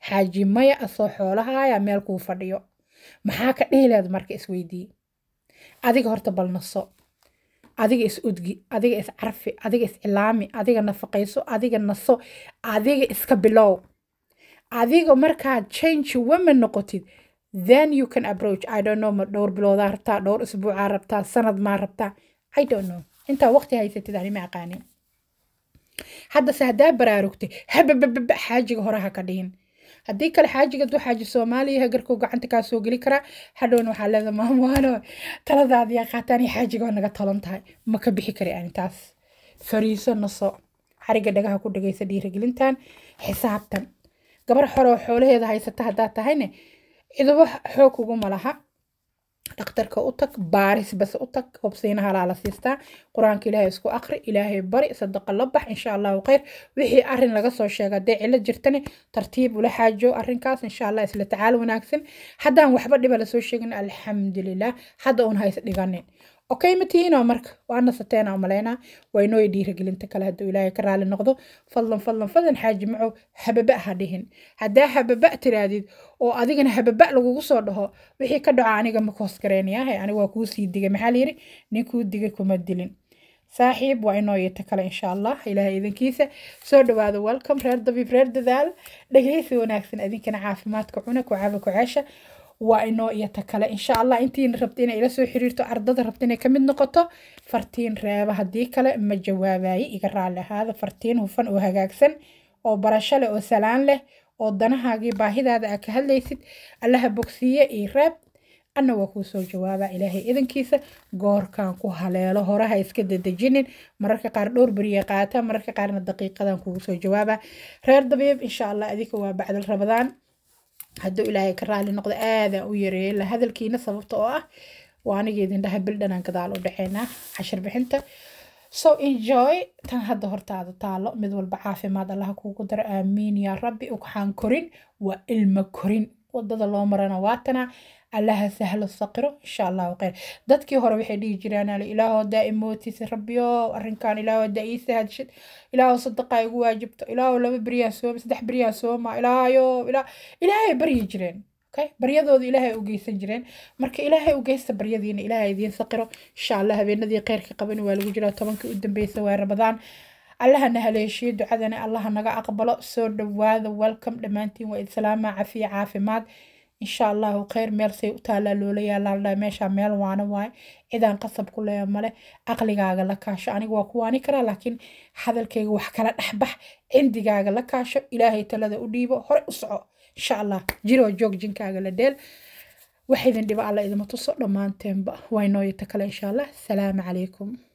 xaaji asoo xoolahaaya meel kuu fadhiyo maxaa ka dhihi marka isweydii adiga horta balnaso adiga isudgi adiga is carfi adiga is adiga nafaqayso adiga naso adiga iska bilow adiga markaad change woman noqotid then you can approach i don't know ma dhowr biloodaa rabtaa dhowr isbuucaa rabtaa sanad maa rabtaa i don't know intaa waqti haysatid ani ma aqaanin haddase haddaa baraarugtay hababababa xaajiga horaha ka dhihin haddii kale xaajiga duu xaaji soomaaliya hagarkuu gacanta kaa soo geli karaa hadhowna waxaa leeda maamwaano taladaadiyaa qaataanay xaajiga waa naga talan tahay ma ka bixi kari ani fariiso naso xariga dhagaha ku dhagaysa dhiirigelintan xisaabtan gabar xore xoolaheeda haysata haddaad tahayne cidubo xoog kuguma laha dhakhtarka u tag baaris bas u tag hobsiinaha laala siistaa qur-aanka ilaahay isku akhri ilaahay bari sadaqa la bax insha allahu khayr wixii arin laga soo sheega hadday cilo jirtani tartiib ula xaajo arrinkaas insha allah isla tacaal wanaagsan haddaan waxba dhiba lasoo sheegin alxamdulilah hadda uun hays dhiganin okay matihiina marka waa nasateen aan malaynaa waa kale hadduu ilaahay ka raali noqdo fadlan fadlan fadlan xaaji macow hababa ha dhihin haddaa hababa tiraadid oo adigana hababa lagugu soo dhaho wixii ka dhaco aniga ma koos gareynayahay eh? aniga waa kuu digay maxaa layidhi nin kuu digay kuma dilin saaxiib waa inoo yita kale insha allah ilaahay idinkiisa soo dhawaada welcome reer dabib reer dadaal dhegeysi wanaagsan adinkana caafimaadka cuna ku caaba ku ceesha waa inoo iyo ta kale insha allah intiina rabta inay ila soo xiriirto ardada rabta inay kamid noqoto fartiin reeba haddii kale ma jawaabaye iga raali ahaada fartiin hufan oo hagaagsan oo barasho leh oo salaan leh oo danahaagii baahidaada aa ka hadlaysid allaha bogsiiye iyo reeb anna waa kuu soo jawaabaa ilaahay idankiisa goorkan ku haleelo horaha iska dadejinin mararka qaar dhowr beriya qaata mararka qaarna daqiiqadan kugu soo jawaaba reer dabeeb insha allah adika waa bacdal rabadaan hadduu ilaahay ka raali noqdo aadaa u yareeya la hadalkiina sababta oo ah waa aniga idindhaha bildhanaan gadaal u dhexeynaa cashir bixinta so enjoy tan hadda hortaada taalo mid walba caafimaad allaha kuugu daro aamiin yaa rabbi ukxaan korin waa ilma korin wadada loo marana waatanaa allaha sahlo saqiro insha allahu kheyr dadkii hore waxay dhihi jiraan ilaahow daa imootis rabbiyo arrinkan ilaahow daa ii sahadshid ilaahow sadaqaa igu waajibto ilaahow laba beriyaa sooma saddex beriyaa sooma ilaahayo ilaahay baryi jireen baryadooda ilaahay u geysan jireen marka ilaahay u geysta baryadiina ilaahay idiin saqiro insha allah habeenadii kheyrka qaban waa lagu jiraa tobankii u dambeysa waa ramadaan allahana haleeshiye ducadana allaha naga aqbalo soo dhowaada welcome dhammaantiin waa idin cafiya caafimaad insha allahu kheyr meelsay u taalaa loola yaalaa meesha meel waana waaye cidaan qasab ku leeya male caqligaaga la kaasho aniga waa ku waani karaa laakiin hadalkayga wax kala dhexbax cindigaaga la kaasho ilaahay talada u dhiibo hore u soco insha allah jiroo joog jinkaaga la dheel wax dhiba alla idima tuso dhammaanteenba waynooyata kale insha allah salaamu calaykum